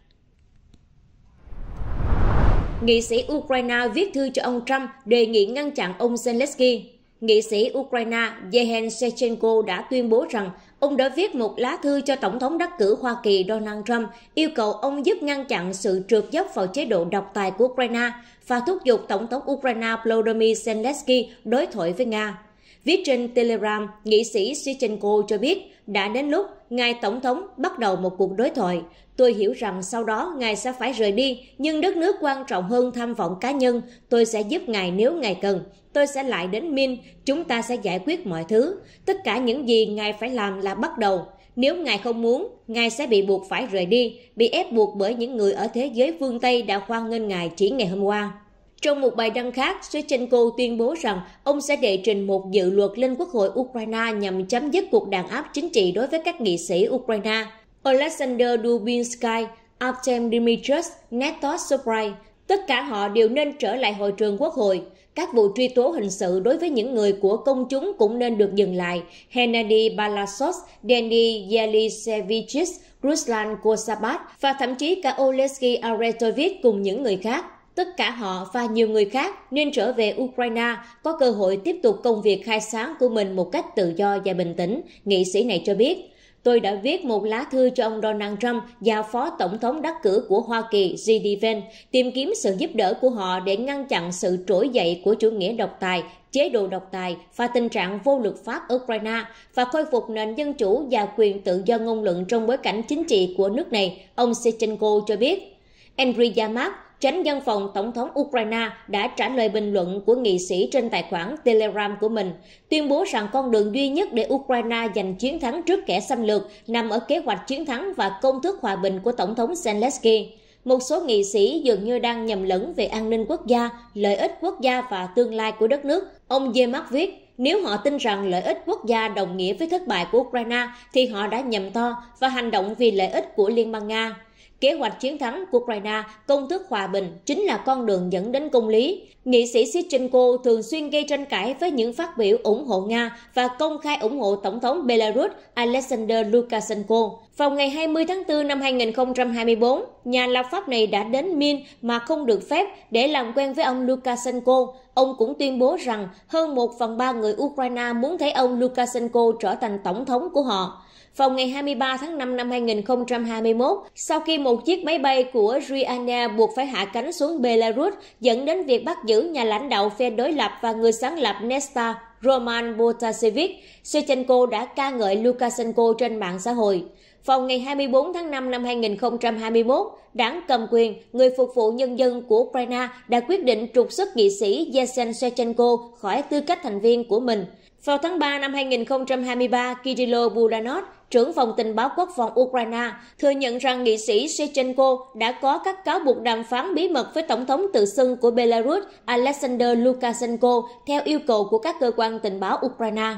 Nghị sĩ Ukraine viết thư cho ông Trump đề nghị ngăn chặn ông Zelensky. Nghị sĩ Ukraine Yehen Shechenko đã tuyên bố rằng Ông đã viết một lá thư cho Tổng thống đắc cử Hoa Kỳ Donald Trump yêu cầu ông giúp ngăn chặn sự trượt dốc vào chế độ độc tài của Ukraine và thúc giục Tổng thống Ukraine Volodymyr Zelensky đối thoại với Nga. Viết trên Telegram, nghị sĩ Sichenko cho biết đã đến lúc ngài Tổng thống bắt đầu một cuộc đối thoại, Tôi hiểu rằng sau đó ngài sẽ phải rời đi, nhưng đất nước quan trọng hơn tham vọng cá nhân. Tôi sẽ giúp ngài nếu ngài cần. Tôi sẽ lại đến Min, chúng ta sẽ giải quyết mọi thứ. Tất cả những gì ngài phải làm là bắt đầu. Nếu ngài không muốn, ngài sẽ bị buộc phải rời đi, bị ép buộc bởi những người ở thế giới phương Tây đã khoan nghênh ngài chỉ ngày hôm qua. Trong một bài đăng khác, Shevchenko tuyên bố rằng ông sẽ đệ trình một dự luật lên Quốc hội Ukraine nhằm chấm dứt cuộc đàn áp chính trị đối với các nghị sĩ Ukraine. Alexander Dubinsky, Artem Dimitrius, Nestor Sobrai, tất cả họ đều nên trở lại hội trường quốc hội. Các vụ truy tố hình sự đối với những người của công chúng cũng nên được dừng lại. Hennady Balasos, Denny Yelisevichis, Ruslan Kosabat và thậm chí cả Oleksiy Aretovich cùng những người khác tất cả họ và nhiều người khác nên trở về Ukraine có cơ hội tiếp tục công việc khai sáng của mình một cách tự do và bình tĩnh, nghị sĩ này cho biết tôi đã viết một lá thư cho ông Donald Trump và Phó Tổng thống đắc cử của Hoa Kỳ J.D. Vance tìm kiếm sự giúp đỡ của họ để ngăn chặn sự trỗi dậy của chủ nghĩa độc tài, chế độ độc tài và tình trạng vô luật pháp Ukraine và khôi phục nền dân chủ và quyền tự do ngôn luận trong bối cảnh chính trị của nước này, ông Sechenko cho biết. Andriy Yamak, Chánh văn phòng Tổng thống Ukraine đã trả lời bình luận của nghị sĩ trên tài khoản Telegram của mình, tuyên bố rằng con đường duy nhất để Ukraine giành chiến thắng trước kẻ xâm lược nằm ở kế hoạch chiến thắng và công thức hòa bình của Tổng thống Zelensky. Một số nghị sĩ dường như đang nhầm lẫn về an ninh quốc gia, lợi ích quốc gia và tương lai của đất nước. Ông Yemak viết, nếu họ tin rằng lợi ích quốc gia đồng nghĩa với thất bại của Ukraine thì họ đã nhầm to và hành động vì lợi ích của Liên bang Nga. Kế hoạch chiến thắng của Ukraine, công thức hòa bình chính là con đường dẫn đến công lý. Nghị sĩ Sitchenko thường xuyên gây tranh cãi với những phát biểu ủng hộ Nga và công khai ủng hộ Tổng thống Belarus Alexander Lukashenko. Vào ngày 20 tháng 4 năm 2024, nhà lập pháp này đã đến Min mà không được phép để làm quen với ông Lukashenko. Ông cũng tuyên bố rằng hơn một phần ba người Ukraine muốn thấy ông Lukashenko trở thành tổng thống của họ vào ngày 23 tháng 5 năm 2021 sau khi một chiếc máy bay của Ryanair buộc phải hạ cánh xuống Belarus dẫn đến việc bắt giữ nhà lãnh đạo phe đối lập và người sáng lập Nesta Roman Protasevich. Sechenko đã ca ngợi Lukashenko trên mạng xã hội. Vào ngày 24 tháng 5 năm 2021, đảng cầm quyền, người phục vụ nhân dân của Ukraine đã quyết định trục xuất nghị sĩ Yesen Sechenko khỏi tư cách thành viên của mình. Vào tháng 3 năm 2023, Kirilo Budanov, trưởng phòng tình báo quốc phòng Ukraine, thừa nhận rằng nghị sĩ Sechenko đã có các cáo buộc đàm phán bí mật với Tổng thống tự xưng của Belarus Alexander Lukashenko theo yêu cầu của các cơ quan tình báo Ukraine.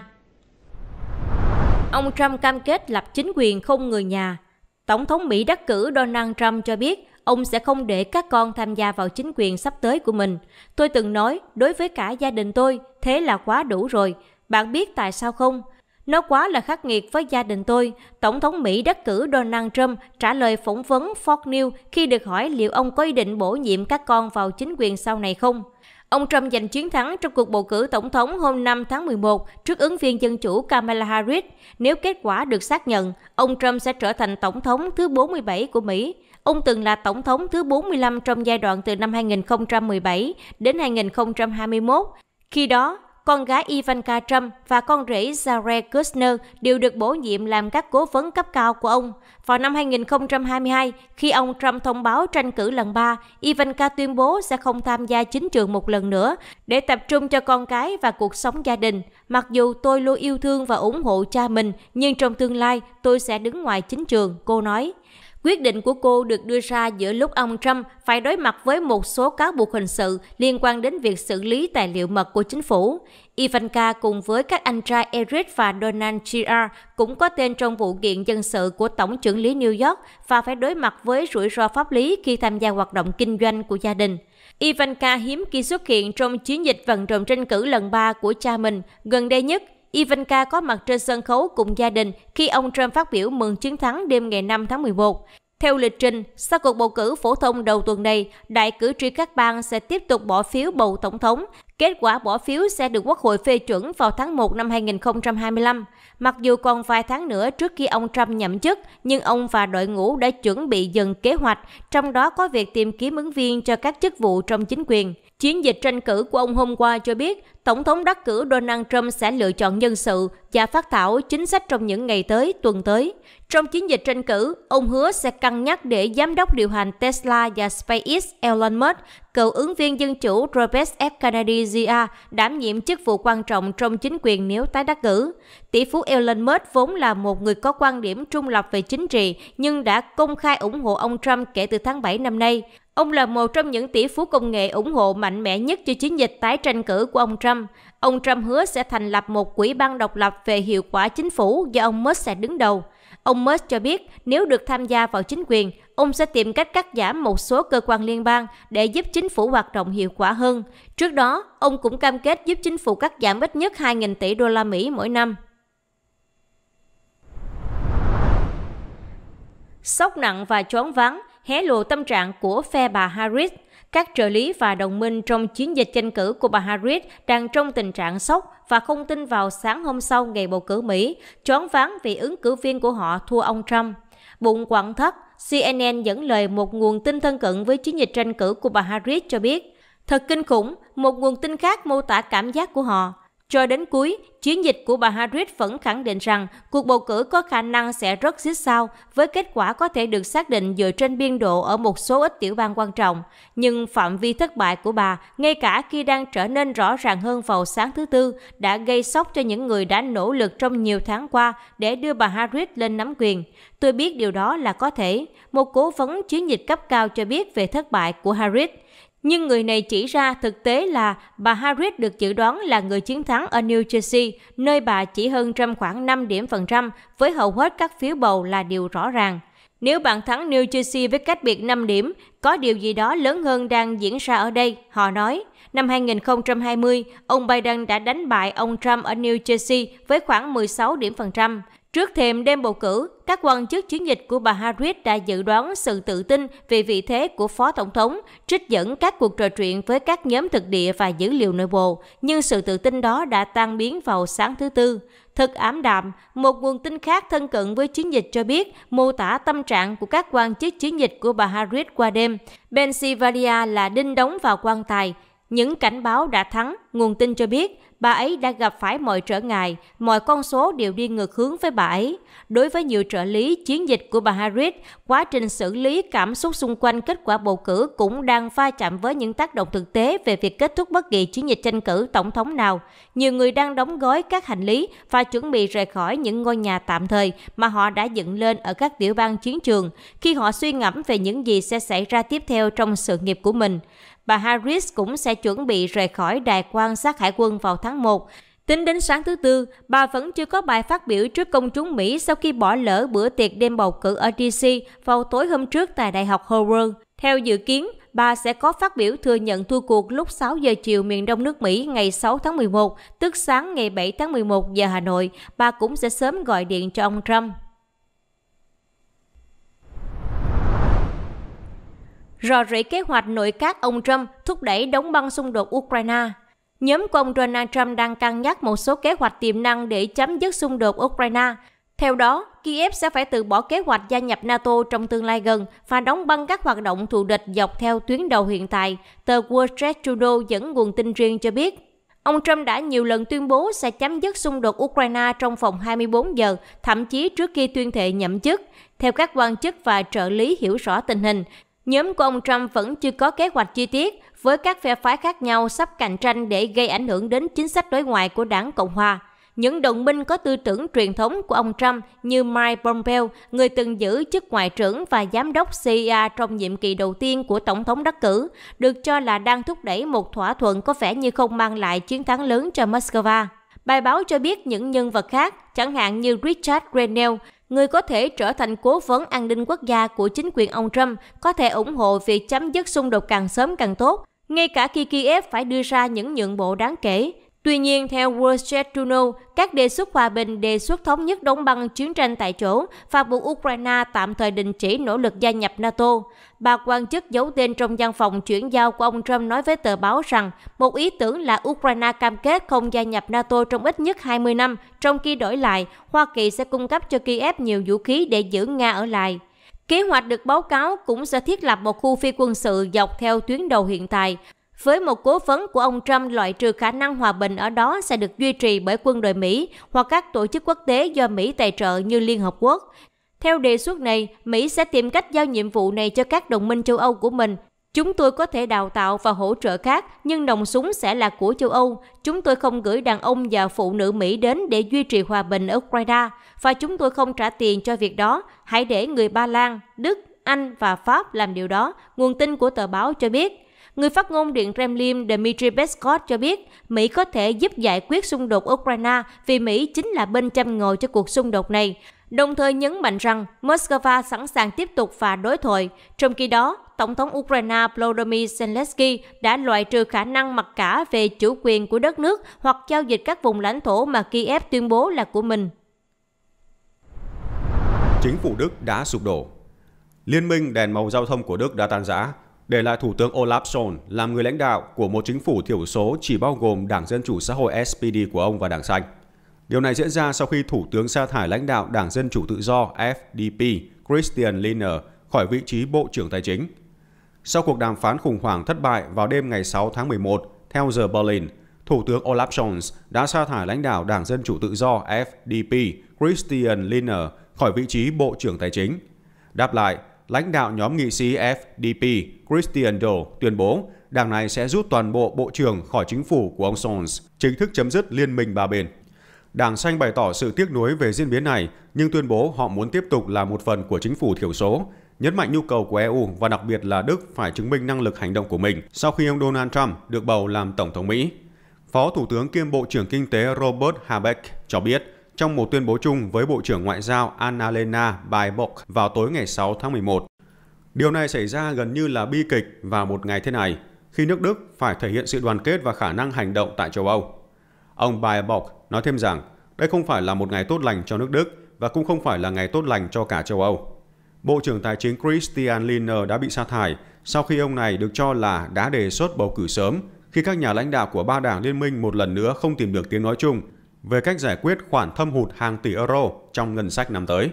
Ông Trump cam kết lập chính quyền không người nhà. Tổng thống Mỹ đắc cử Donald Trump cho biết ông sẽ không để các con tham gia vào chính quyền sắp tới của mình. Tôi từng nói, đối với cả gia đình tôi, thế là quá đủ rồi. Bạn biết tại sao không? Nó quá là khắc nghiệt với gia đình tôi. Tổng thống Mỹ đắc cử Donald Trump trả lời phỏng vấn Fox News khi được hỏi liệu ông có ý định bổ nhiệm các con vào chính quyền sau này không. Ông Trump giành chiến thắng trong cuộc bầu cử tổng thống hôm 5 tháng 11 trước ứng viên dân chủ Kamala Harris. Nếu kết quả được xác nhận, ông Trump sẽ trở thành tổng thống thứ 47 của Mỹ. Ông từng là tổng thống thứ 45 trong giai đoạn từ năm 2017 đến 2021. Khi đó, con gái Ivanka Trump và con rể Jared Kushner đều được bổ nhiệm làm các cố vấn cấp cao của ông. Vào năm 2022, khi ông Trump thông báo tranh cử lần 3, Ivanka tuyên bố sẽ không tham gia chính trường một lần nữa để tập trung cho con cái và cuộc sống gia đình. Mặc dù tôi luôn yêu thương và ủng hộ cha mình, nhưng trong tương lai tôi sẽ đứng ngoài chính trường, cô nói. Quyết định của cô được đưa ra giữa lúc ông Trump phải đối mặt với một số cáo buộc hình sự liên quan đến việc xử lý tài liệu mật của chính phủ. Ivanka cùng với các anh trai Eric và Donald Jr. cũng có tên trong vụ kiện dân sự của Tổng trưởng lý New York và phải đối mặt với rủi ro pháp lý khi tham gia hoạt động kinh doanh của gia đình. Ivanka hiếm khi xuất hiện trong chiến dịch vận động tranh cử lần 3 của cha mình gần đây nhất Ivanka có mặt trên sân khấu cùng gia đình khi ông Trump phát biểu mừng chiến thắng đêm ngày 5 tháng 11. Theo lịch trình, sau cuộc bầu cử phổ thông đầu tuần này, đại cử tri các bang sẽ tiếp tục bỏ phiếu bầu tổng thống. Kết quả bỏ phiếu sẽ được Quốc hội phê chuẩn vào tháng 1 năm 2025. Mặc dù còn vài tháng nữa trước khi ông Trump nhậm chức, nhưng ông và đội ngũ đã chuẩn bị dần kế hoạch, trong đó có việc tìm kiếm ứng viên cho các chức vụ trong chính quyền. Chiến dịch tranh cử của ông hôm qua cho biết Tổng thống đắc cử Donald Trump sẽ lựa chọn nhân sự và phát thảo chính sách trong những ngày tới, tuần tới. Trong chiến dịch tranh cử, ông hứa sẽ cân nhắc để giám đốc điều hành Tesla và SpaceX Elon Musk, cựu ứng viên dân chủ Robert F. Kennedy Jr. đảm nhiệm chức vụ quan trọng trong chính quyền nếu tái đắc cử. Tỷ phú Elon Musk vốn là một người có quan điểm trung lập về chính trị nhưng đã công khai ủng hộ ông Trump kể từ tháng 7 năm nay. Ông là một trong những tỷ phú công nghệ ủng hộ mạnh mẽ nhất cho chiến dịch tái tranh cử của ông Trump. Ông Trump hứa sẽ thành lập một quỹ ban độc lập về hiệu quả chính phủ do ông Musk sẽ đứng đầu. Ông Musk cho biết nếu được tham gia vào chính quyền, ông sẽ tìm cách cắt giảm một số cơ quan liên bang để giúp chính phủ hoạt động hiệu quả hơn. Trước đó, ông cũng cam kết giúp chính phủ cắt giảm ít nhất 2.000 tỷ đô la Mỹ mỗi năm. Sốc nặng và choáng váng – hé lộ tâm trạng của phe bà Harris. Các trợ lý và đồng minh trong chiến dịch tranh cử của bà Harris đang trong tình trạng sốc và không tin vào sáng hôm sau ngày bầu cử Mỹ, choáng váng vì ứng cử viên của họ thua ông Trump. Bụng quặn thắt, CNN dẫn lời một nguồn tin thân cận với chiến dịch tranh cử của bà Harris cho biết. Thật kinh khủng, một nguồn tin khác mô tả cảm giác của họ. Cho đến cuối, chiến dịch của bà Harris vẫn khẳng định rằng cuộc bầu cử có khả năng sẽ rất xích sao với kết quả có thể được xác định dựa trên biên độ ở một số ít tiểu bang quan trọng. Nhưng phạm vi thất bại của bà, ngay cả khi đang trở nên rõ ràng hơn vào sáng thứ Tư, đã gây sốc cho những người đã nỗ lực trong nhiều tháng qua để đưa bà Harris lên nắm quyền. Tôi biết điều đó là có thể. Một cố vấn chiến dịch cấp cao cho biết về thất bại của Harris nhưng người này chỉ ra thực tế là bà Harris được dự đoán là người chiến thắng ở New Jersey, nơi bà chỉ hơn Trump khoảng 5 điểm phần trăm với hầu hết các phiếu bầu là điều rõ ràng. Nếu bạn thắng New Jersey với cách biệt 5 điểm, có điều gì đó lớn hơn đang diễn ra ở đây, họ nói. Năm 2020, ông Biden đã đánh bại ông Trump ở New Jersey với khoảng 16 điểm phần trăm. Trước thềm đêm bầu cử, các quan chức chiến dịch của bà Harris đã dự đoán sự tự tin về vị thế của Phó Tổng thống, trích dẫn các cuộc trò chuyện với các nhóm thực địa và dữ liệu nội bộ, nhưng sự tự tin đó đã tan biến vào sáng thứ Tư. Thật ám đạm, một nguồn tin khác thân cận với chiến dịch cho biết mô tả tâm trạng của các quan chức chiến dịch của bà Harris qua đêm. Pennsylvania là đinh đóng vào quan tài, những cảnh báo đã thắng, nguồn tin cho biết bà ấy đã gặp phải mọi trở ngại, mọi con số đều đi ngược hướng với bà ấy. Đối với nhiều trợ lý, chiến dịch của bà Harris, quá trình xử lý cảm xúc xung quanh kết quả bầu cử cũng đang va chạm với những tác động thực tế về việc kết thúc bất kỳ chiến dịch tranh cử tổng thống nào. Nhiều người đang đóng gói các hành lý và chuẩn bị rời khỏi những ngôi nhà tạm thời mà họ đã dựng lên ở các tiểu bang chiến trường khi họ suy ngẫm về những gì sẽ xảy ra tiếp theo trong sự nghiệp của mình. Bà Harris cũng sẽ chuẩn bị rời khỏi đài quan sát hải quân vào tháng 1. Tính đến sáng thứ Tư, bà vẫn chưa có bài phát biểu trước công chúng Mỹ sau khi bỏ lỡ bữa tiệc đêm bầu cử ở DC vào tối hôm trước tại Đại học Howard. Theo dự kiến, bà sẽ có phát biểu thừa nhận thua cuộc lúc 6 giờ chiều miền đông nước Mỹ ngày 6 tháng 11, tức sáng ngày 7 tháng 11 giờ Hà Nội. Bà cũng sẽ sớm gọi điện cho ông Trump. rò rỉ kế hoạch nội các ông Trump thúc đẩy đóng băng xung đột Ukraine. Nhóm của ông Donald Trump đang cân nhắc một số kế hoạch tiềm năng để chấm dứt xung đột Ukraine. Theo đó, Kiev sẽ phải từ bỏ kế hoạch gia nhập NATO trong tương lai gần và đóng băng các hoạt động thù địch dọc theo tuyến đầu hiện tại, tờ Wall Street Journal dẫn nguồn tin riêng cho biết. Ông Trump đã nhiều lần tuyên bố sẽ chấm dứt xung đột Ukraine trong vòng 24 giờ, thậm chí trước khi tuyên thệ nhậm chức. Theo các quan chức và trợ lý hiểu rõ tình hình, Nhóm của ông Trump vẫn chưa có kế hoạch chi tiết với các phe phái khác nhau sắp cạnh tranh để gây ảnh hưởng đến chính sách đối ngoại của đảng Cộng Hòa. Những đồng minh có tư tưởng truyền thống của ông Trump như Mike Pompeo, người từng giữ chức ngoại trưởng và giám đốc CIA e trong nhiệm kỳ đầu tiên của tổng thống đắc cử, được cho là đang thúc đẩy một thỏa thuận có vẻ như không mang lại chiến thắng lớn cho Moscow. Bài báo cho biết những nhân vật khác, chẳng hạn như Richard Grenell, Người có thể trở thành cố vấn an ninh quốc gia của chính quyền ông Trump có thể ủng hộ việc chấm dứt xung đột càng sớm càng tốt, ngay cả khi Kiev phải đưa ra những nhượng bộ đáng kể. Tuy nhiên, theo Wall Street Journal, các đề xuất hòa bình đề xuất thống nhất đóng băng chiến tranh tại chỗ và buộc Ukraine tạm thời đình chỉ nỗ lực gia nhập NATO. Bà quan chức giấu tên trong văn phòng chuyển giao của ông Trump nói với tờ báo rằng một ý tưởng là Ukraine cam kết không gia nhập NATO trong ít nhất 20 năm, trong khi đổi lại, Hoa Kỳ sẽ cung cấp cho Kiev nhiều vũ khí để giữ Nga ở lại. Kế hoạch được báo cáo cũng sẽ thiết lập một khu phi quân sự dọc theo tuyến đầu hiện tại, với một cố vấn của ông Trump loại trừ khả năng hòa bình ở đó sẽ được duy trì bởi quân đội Mỹ hoặc các tổ chức quốc tế do Mỹ tài trợ như Liên Hợp Quốc. Theo đề xuất này, Mỹ sẽ tìm cách giao nhiệm vụ này cho các đồng minh châu Âu của mình. Chúng tôi có thể đào tạo và hỗ trợ khác, nhưng nòng súng sẽ là của châu Âu. Chúng tôi không gửi đàn ông và phụ nữ Mỹ đến để duy trì hòa bình ở Ukraine, và chúng tôi không trả tiền cho việc đó. Hãy để người Ba Lan, Đức, Anh và Pháp làm điều đó, nguồn tin của tờ báo cho biết. Người phát ngôn Điện Kremlin Dmitry Peskov cho biết Mỹ có thể giúp giải quyết xung đột Ukraine vì Mỹ chính là bên châm ngồi cho cuộc xung đột này, đồng thời nhấn mạnh rằng Moscow sẵn sàng tiếp tục và đối thoại. Trong khi đó, Tổng thống Ukraine Volodymyr Zelensky đã loại trừ khả năng mặc cả về chủ quyền của đất nước hoặc giao dịch các vùng lãnh thổ mà Kiev tuyên bố là của mình. Chính phủ Đức đã sụp đổ. Liên minh đèn màu giao thông của Đức đã tan rã để lại Thủ tướng Olaf Scholz làm người lãnh đạo của một chính phủ thiểu số chỉ bao gồm Đảng Dân Chủ Xã hội SPD của ông và Đảng Xanh. Điều này diễn ra sau khi Thủ tướng sa thải lãnh đạo Đảng Dân Chủ Tự do FDP Christian Lindner khỏi vị trí Bộ trưởng Tài chính. Sau cuộc đàm phán khủng hoảng thất bại vào đêm ngày 6 tháng 11, theo giờ Berlin, Thủ tướng Olaf Scholz đã sa thải lãnh đạo Đảng Dân Chủ Tự do FDP Christian Lindner khỏi vị trí Bộ trưởng Tài chính. Đáp lại, lãnh đạo nhóm nghị sĩ FDP Christian Dole tuyên bố đảng này sẽ rút toàn bộ bộ trưởng khỏi chính phủ của ông Scholz, chính thức chấm dứt liên minh ba bên. Đảng Xanh bày tỏ sự tiếc nuối về diễn biến này, nhưng tuyên bố họ muốn tiếp tục là một phần của chính phủ thiểu số, nhấn mạnh nhu cầu của EU và đặc biệt là Đức phải chứng minh năng lực hành động của mình sau khi ông Donald Trump được bầu làm Tổng thống Mỹ. Phó Thủ tướng kiêm Bộ trưởng Kinh tế Robert Habeck cho biết trong một tuyên bố chung với Bộ trưởng Ngoại giao Annalena Baerbock vào tối ngày 6 tháng 11, điều này xảy ra gần như là bi kịch vào một ngày thế này, khi nước Đức phải thể hiện sự đoàn kết và khả năng hành động tại châu Âu. Ông Baerbock nói thêm rằng đây không phải là một ngày tốt lành cho nước Đức và cũng không phải là ngày tốt lành cho cả châu Âu. Bộ trưởng Tài chính Christian Lindner đã bị sa thải sau khi ông này được cho là đã đề xuất bầu cử sớm khi các nhà lãnh đạo của ba đảng liên minh một lần nữa không tìm được tiếng nói chung về cách giải quyết khoản thâm hụt hàng tỷ euro trong ngân sách năm tới.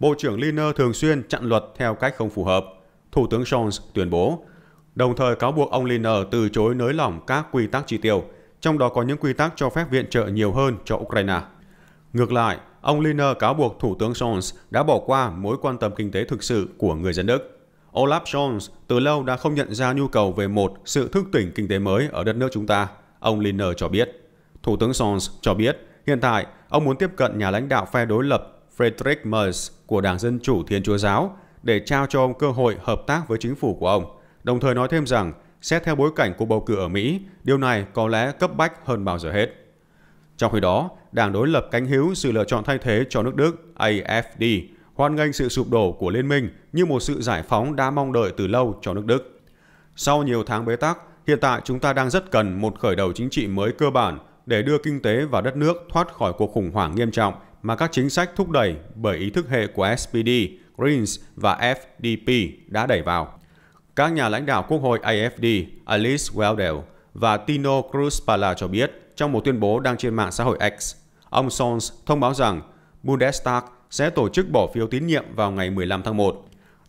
Bộ trưởng Liner thường xuyên chặn luật theo cách không phù hợp, Thủ tướng Jones tuyên bố, đồng thời cáo buộc ông Liner từ chối nới lỏng các quy tắc chi tiêu, trong đó có những quy tắc cho phép viện trợ nhiều hơn cho Ukraine. Ngược lại, ông Liner cáo buộc Thủ tướng Scholz đã bỏ qua mối quan tâm kinh tế thực sự của người dân Đức. Olaf Scholz từ lâu đã không nhận ra nhu cầu về một sự thức tỉnh kinh tế mới ở đất nước chúng ta, ông Liner cho biết. Thủ tướng Scholz cho biết hiện tại ông muốn tiếp cận nhà lãnh đạo phe đối lập Frederick Merz của Đảng Dân Chủ Thiên Chúa Giáo để trao cho ông cơ hội hợp tác với chính phủ của ông, đồng thời nói thêm rằng xét theo bối cảnh của bầu cử ở Mỹ, điều này có lẽ cấp bách hơn bao giờ hết. Trong khi đó, đảng đối lập cánh hữu sự lựa chọn thay thế cho nước Đức AFD hoan nghênh sự sụp đổ của liên minh như một sự giải phóng đã mong đợi từ lâu cho nước Đức. Sau nhiều tháng bế tắc, hiện tại chúng ta đang rất cần một khởi đầu chính trị mới cơ bản để đưa kinh tế và đất nước thoát khỏi cuộc khủng hoảng nghiêm trọng mà các chính sách thúc đẩy bởi ý thức hệ của SPD, Greens và FDP đã đẩy vào. Các nhà lãnh đạo Quốc hội AFD Alice Weldell và Tino Cruzpala cho biết trong một tuyên bố đăng trên mạng xã hội X, ông Scholz thông báo rằng Bundestag sẽ tổ chức bỏ phiếu tín nhiệm vào ngày 15 tháng 1.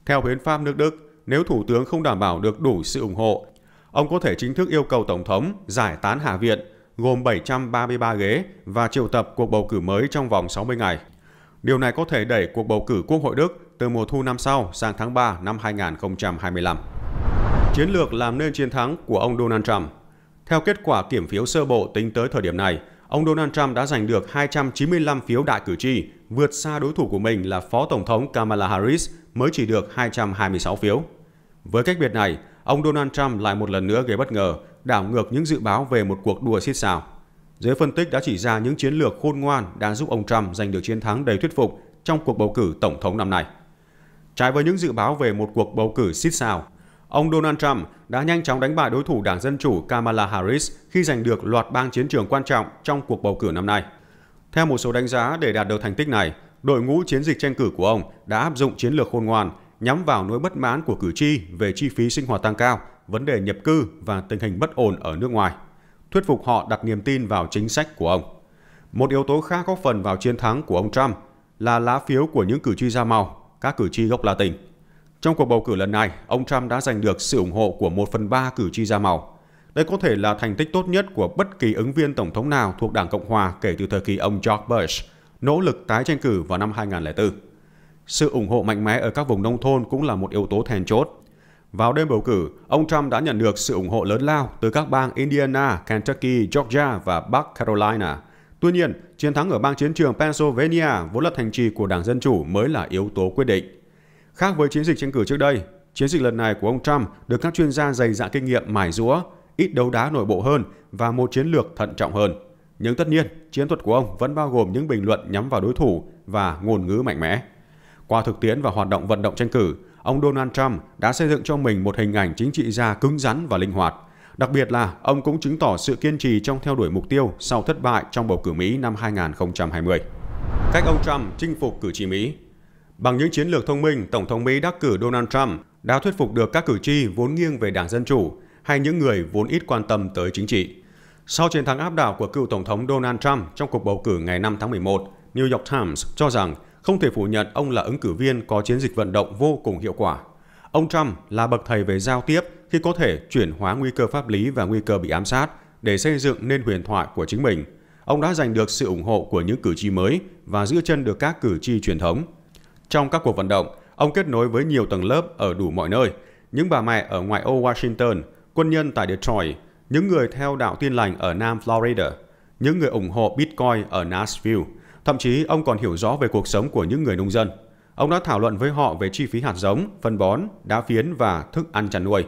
Theo hiến pháp nước Đức, nếu thủ tướng không đảm bảo được đủ sự ủng hộ, ông có thể chính thức yêu cầu tổng thống giải tán Hạ viện gồm 733 ghế và triệu tập cuộc bầu cử mới trong vòng 60 ngày. Điều này có thể đẩy cuộc bầu cử Quốc hội Đức từ mùa thu năm sau sang tháng 3 năm 2025. Chiến lược làm nên chiến thắng của ông Donald Trump Theo kết quả kiểm phiếu sơ bộ tính tới thời điểm này, ông Donald Trump đã giành được 295 phiếu đại cử tri, vượt xa đối thủ của mình là Phó Tổng thống Kamala Harris mới chỉ được 226 phiếu. Với cách biệt này, ông Donald Trump lại một lần nữa gây bất ngờ đảo ngược những dự báo về một cuộc đua xít xào. Giới phân tích đã chỉ ra những chiến lược khôn ngoan đã giúp ông Trump giành được chiến thắng đầy thuyết phục trong cuộc bầu cử tổng thống năm nay. Trái với những dự báo về một cuộc bầu cử xít xào, ông Donald Trump đã nhanh chóng đánh bại đối thủ Đảng Dân Chủ Kamala Harris khi giành được loạt bang chiến trường quan trọng trong cuộc bầu cử năm nay. Theo một số đánh giá để đạt được thành tích này, đội ngũ chiến dịch tranh cử của ông đã áp dụng chiến lược khôn ngoan nhắm vào nỗi bất mãn của cử tri về chi phí sinh hoạt tăng cao vấn đề nhập cư và tình hình bất ổn ở nước ngoài, thuyết phục họ đặt niềm tin vào chính sách của ông. Một yếu tố khác góp phần vào chiến thắng của ông Trump là lá phiếu của những cử tri da màu, các cử tri gốc Latin. Trong cuộc bầu cử lần này, ông Trump đã giành được sự ủng hộ của 1 phần 3 cử tri da màu. Đây có thể là thành tích tốt nhất của bất kỳ ứng viên tổng thống nào thuộc Đảng Cộng Hòa kể từ thời kỳ ông George Bush, nỗ lực tái tranh cử vào năm 2004. Sự ủng hộ mạnh mẽ ở các vùng nông thôn cũng là một yếu tố then chốt vào đêm bầu cử, ông Trump đã nhận được sự ủng hộ lớn lao từ các bang Indiana, Kentucky, Georgia và Bắc Carolina. Tuy nhiên, chiến thắng ở bang chiến trường Pennsylvania vốn là thành trì của Đảng Dân Chủ mới là yếu tố quyết định. Khác với chiến dịch tranh cử trước đây, chiến dịch lần này của ông Trump được các chuyên gia dày dạn kinh nghiệm mài rũa, ít đấu đá nội bộ hơn và một chiến lược thận trọng hơn. Nhưng tất nhiên, chiến thuật của ông vẫn bao gồm những bình luận nhắm vào đối thủ và ngôn ngữ mạnh mẽ. Qua thực tiễn và hoạt động vận động tranh cử, ông Donald Trump đã xây dựng cho mình một hình ảnh chính trị gia cứng rắn và linh hoạt. Đặc biệt là ông cũng chứng tỏ sự kiên trì trong theo đuổi mục tiêu sau thất bại trong bầu cử Mỹ năm 2020. Cách ông Trump chinh phục cử tri Mỹ Bằng những chiến lược thông minh, Tổng thống Mỹ đắc cử Donald Trump đã thuyết phục được các cử tri vốn nghiêng về Đảng Dân Chủ hay những người vốn ít quan tâm tới chính trị. Sau chiến thắng áp đảo của cựu Tổng thống Donald Trump trong cuộc bầu cử ngày 5 tháng 11, New York Times cho rằng không thể phủ nhận ông là ứng cử viên có chiến dịch vận động vô cùng hiệu quả. Ông Trump là bậc thầy về giao tiếp khi có thể chuyển hóa nguy cơ pháp lý và nguy cơ bị ám sát để xây dựng nên huyền thoại của chính mình. Ông đã giành được sự ủng hộ của những cử tri mới và giữ chân được các cử tri truyền thống. Trong các cuộc vận động, ông kết nối với nhiều tầng lớp ở đủ mọi nơi, những bà mẹ ở ngoại ô Washington, quân nhân tại Detroit, những người theo đạo tin lành ở Nam Florida, những người ủng hộ Bitcoin ở Nashville – Thậm chí ông còn hiểu rõ về cuộc sống của những người nông dân. Ông đã thảo luận với họ về chi phí hạt giống, phân bón, đá phiến và thức ăn chăn nuôi.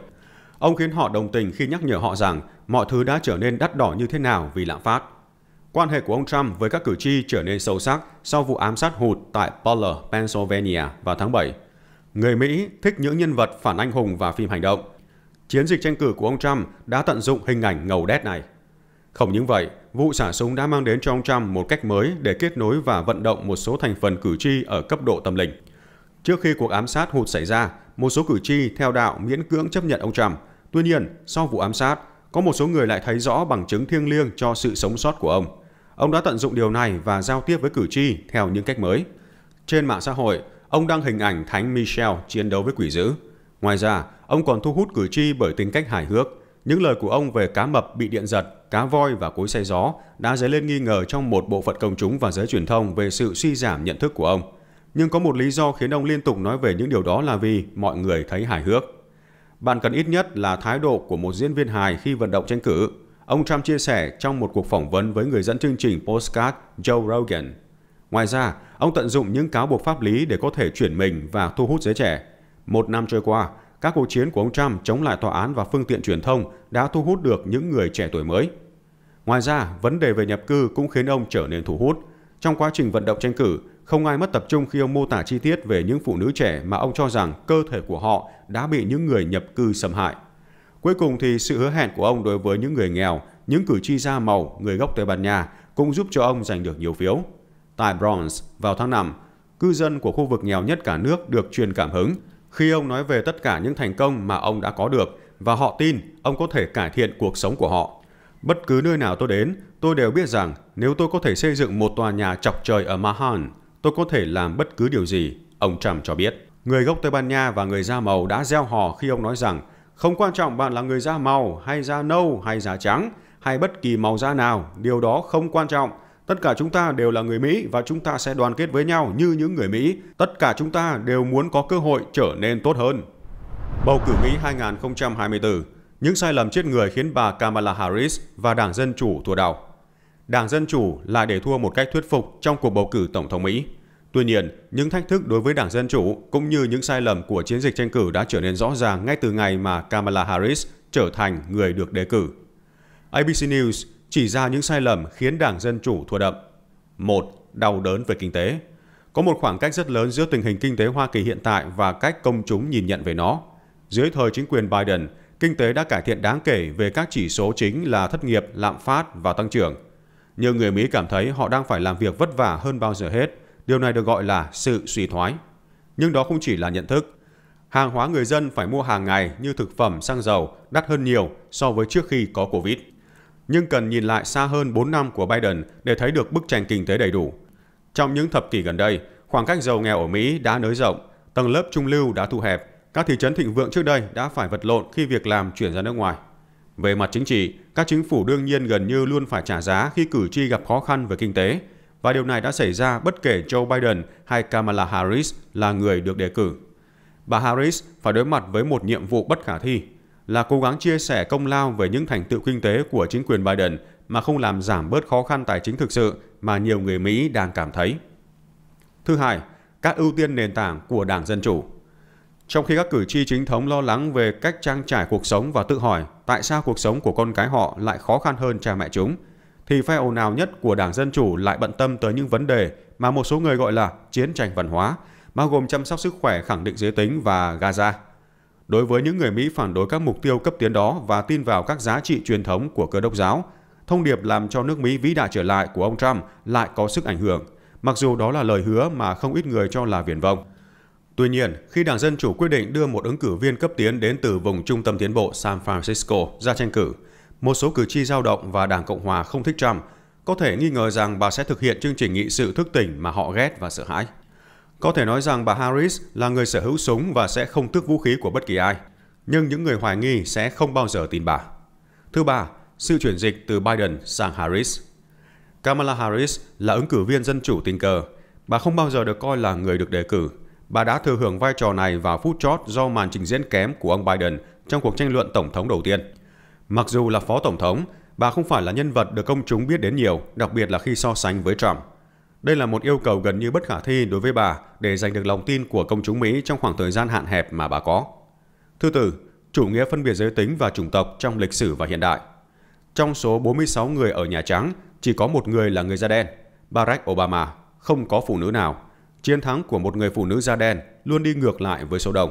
Ông khiến họ đồng tình khi nhắc nhở họ rằng mọi thứ đã trở nên đắt đỏ như thế nào vì lạm phát. Quan hệ của ông Trump với các cử tri trở nên sâu sắc sau vụ ám sát hụt tại Butler, Pennsylvania vào tháng 7. Người Mỹ thích những nhân vật phản anh hùng và phim hành động. Chiến dịch tranh cử của ông Trump đã tận dụng hình ảnh ngầu đét này. Không những vậy, vụ xả súng đã mang đến cho ông Trump một cách mới để kết nối và vận động một số thành phần cử tri ở cấp độ tâm linh. Trước khi cuộc ám sát hụt xảy ra, một số cử tri theo đạo miễn cưỡng chấp nhận ông Trump. Tuy nhiên, sau vụ ám sát, có một số người lại thấy rõ bằng chứng thiêng liêng cho sự sống sót của ông. Ông đã tận dụng điều này và giao tiếp với cử tri theo những cách mới. Trên mạng xã hội, ông đăng hình ảnh Thánh Michel chiến đấu với quỷ dữ. Ngoài ra, ông còn thu hút cử tri bởi tính cách hài hước, những lời của ông về cá mập bị điện giật, cá voi và cối xay gió đã dấy lên nghi ngờ trong một bộ phận công chúng và giới truyền thông về sự suy giảm nhận thức của ông. Nhưng có một lý do khiến ông liên tục nói về những điều đó là vì mọi người thấy hài hước. Bạn cần ít nhất là thái độ của một diễn viên hài khi vận động tranh cử, ông Trump chia sẻ trong một cuộc phỏng vấn với người dẫn chương trình Postcard Joe Rogan. Ngoài ra, ông tận dụng những cáo buộc pháp lý để có thể chuyển mình và thu hút giới trẻ. Một năm trôi qua, các cuộc chiến của ông Trump chống lại tòa án và phương tiện truyền thông đã thu hút được những người trẻ tuổi mới. Ngoài ra, vấn đề về nhập cư cũng khiến ông trở nên thu hút. Trong quá trình vận động tranh cử, không ai mất tập trung khi ông mô tả chi tiết về những phụ nữ trẻ mà ông cho rằng cơ thể của họ đã bị những người nhập cư xâm hại. Cuối cùng thì sự hứa hẹn của ông đối với những người nghèo, những cử tri da màu, người gốc Tây Ban Nha cũng giúp cho ông giành được nhiều phiếu. Tại Bronx, vào tháng 5, cư dân của khu vực nghèo nhất cả nước được truyền cảm hứng – khi ông nói về tất cả những thành công mà ông đã có được và họ tin ông có thể cải thiện cuộc sống của họ. Bất cứ nơi nào tôi đến, tôi đều biết rằng nếu tôi có thể xây dựng một tòa nhà chọc trời ở Mahan, tôi có thể làm bất cứ điều gì, ông Trump cho biết. Người gốc Tây Ban Nha và người da màu đã gieo hò khi ông nói rằng không quan trọng bạn là người da màu hay da nâu hay da trắng hay bất kỳ màu da nào, điều đó không quan trọng. Tất cả chúng ta đều là người Mỹ và chúng ta sẽ đoàn kết với nhau như những người Mỹ. Tất cả chúng ta đều muốn có cơ hội trở nên tốt hơn. Bầu cử Mỹ 2024 Những sai lầm chết người khiến bà Kamala Harris và Đảng Dân Chủ thua đảo Đảng Dân Chủ lại để thua một cách thuyết phục trong cuộc bầu cử Tổng thống Mỹ. Tuy nhiên, những thách thức đối với Đảng Dân Chủ cũng như những sai lầm của chiến dịch tranh cử đã trở nên rõ ràng ngay từ ngày mà Kamala Harris trở thành người được đề cử. ABC News chỉ ra những sai lầm khiến Đảng Dân Chủ thua đậm. Một, đau đớn về kinh tế. Có một khoảng cách rất lớn giữa tình hình kinh tế Hoa Kỳ hiện tại và cách công chúng nhìn nhận về nó. Dưới thời chính quyền Biden, kinh tế đã cải thiện đáng kể về các chỉ số chính là thất nghiệp, lạm phát và tăng trưởng. Nhiều người Mỹ cảm thấy họ đang phải làm việc vất vả hơn bao giờ hết. Điều này được gọi là sự suy thoái. Nhưng đó không chỉ là nhận thức. Hàng hóa người dân phải mua hàng ngày như thực phẩm, xăng dầu đắt hơn nhiều so với trước khi có Covid nhưng cần nhìn lại xa hơn 4 năm của Biden để thấy được bức tranh kinh tế đầy đủ. Trong những thập kỷ gần đây, khoảng cách giàu nghèo ở Mỹ đã nới rộng, tầng lớp trung lưu đã thu hẹp, các thị trấn thịnh vượng trước đây đã phải vật lộn khi việc làm chuyển ra nước ngoài. Về mặt chính trị, các chính phủ đương nhiên gần như luôn phải trả giá khi cử tri gặp khó khăn về kinh tế, và điều này đã xảy ra bất kể Joe Biden hay Kamala Harris là người được đề cử. Bà Harris phải đối mặt với một nhiệm vụ bất khả thi – là cố gắng chia sẻ công lao về những thành tựu kinh tế của chính quyền Biden mà không làm giảm bớt khó khăn tài chính thực sự mà nhiều người Mỹ đang cảm thấy. Thứ hai, các ưu tiên nền tảng của Đảng Dân Chủ. Trong khi các cử tri chính thống lo lắng về cách trang trải cuộc sống và tự hỏi tại sao cuộc sống của con cái họ lại khó khăn hơn cha mẹ chúng, thì phe ồn ào nhất của Đảng Dân Chủ lại bận tâm tới những vấn đề mà một số người gọi là chiến tranh văn hóa, bao gồm chăm sóc sức khỏe khẳng định giới tính và Gaza đối với những người Mỹ phản đối các mục tiêu cấp tiến đó và tin vào các giá trị truyền thống của cơ đốc giáo. Thông điệp làm cho nước Mỹ vĩ đại trở lại của ông Trump lại có sức ảnh hưởng, mặc dù đó là lời hứa mà không ít người cho là viển vông. Tuy nhiên, khi Đảng Dân Chủ quyết định đưa một ứng cử viên cấp tiến đến từ vùng trung tâm tiến bộ San Francisco ra tranh cử, một số cử tri dao động và Đảng Cộng Hòa không thích Trump, có thể nghi ngờ rằng bà sẽ thực hiện chương trình nghị sự thức tỉnh mà họ ghét và sợ hãi. Có thể nói rằng bà Harris là người sở hữu súng và sẽ không tước vũ khí của bất kỳ ai, nhưng những người hoài nghi sẽ không bao giờ tin bà. Thứ ba, sự chuyển dịch từ Biden sang Harris. Kamala Harris là ứng cử viên dân chủ tình cờ. Bà không bao giờ được coi là người được đề cử. Bà đã thừa hưởng vai trò này vào phút chót do màn trình diễn kém của ông Biden trong cuộc tranh luận tổng thống đầu tiên. Mặc dù là phó tổng thống, bà không phải là nhân vật được công chúng biết đến nhiều, đặc biệt là khi so sánh với Trump. Đây là một yêu cầu gần như bất khả thi đối với bà để giành được lòng tin của công chúng Mỹ trong khoảng thời gian hạn hẹp mà bà có. Thứ tư, chủ nghĩa phân biệt giới tính và chủng tộc trong lịch sử và hiện đại. Trong số 46 người ở Nhà Trắng, chỉ có một người là người da đen, Barack Obama, không có phụ nữ nào. Chiến thắng của một người phụ nữ da đen luôn đi ngược lại với số đông.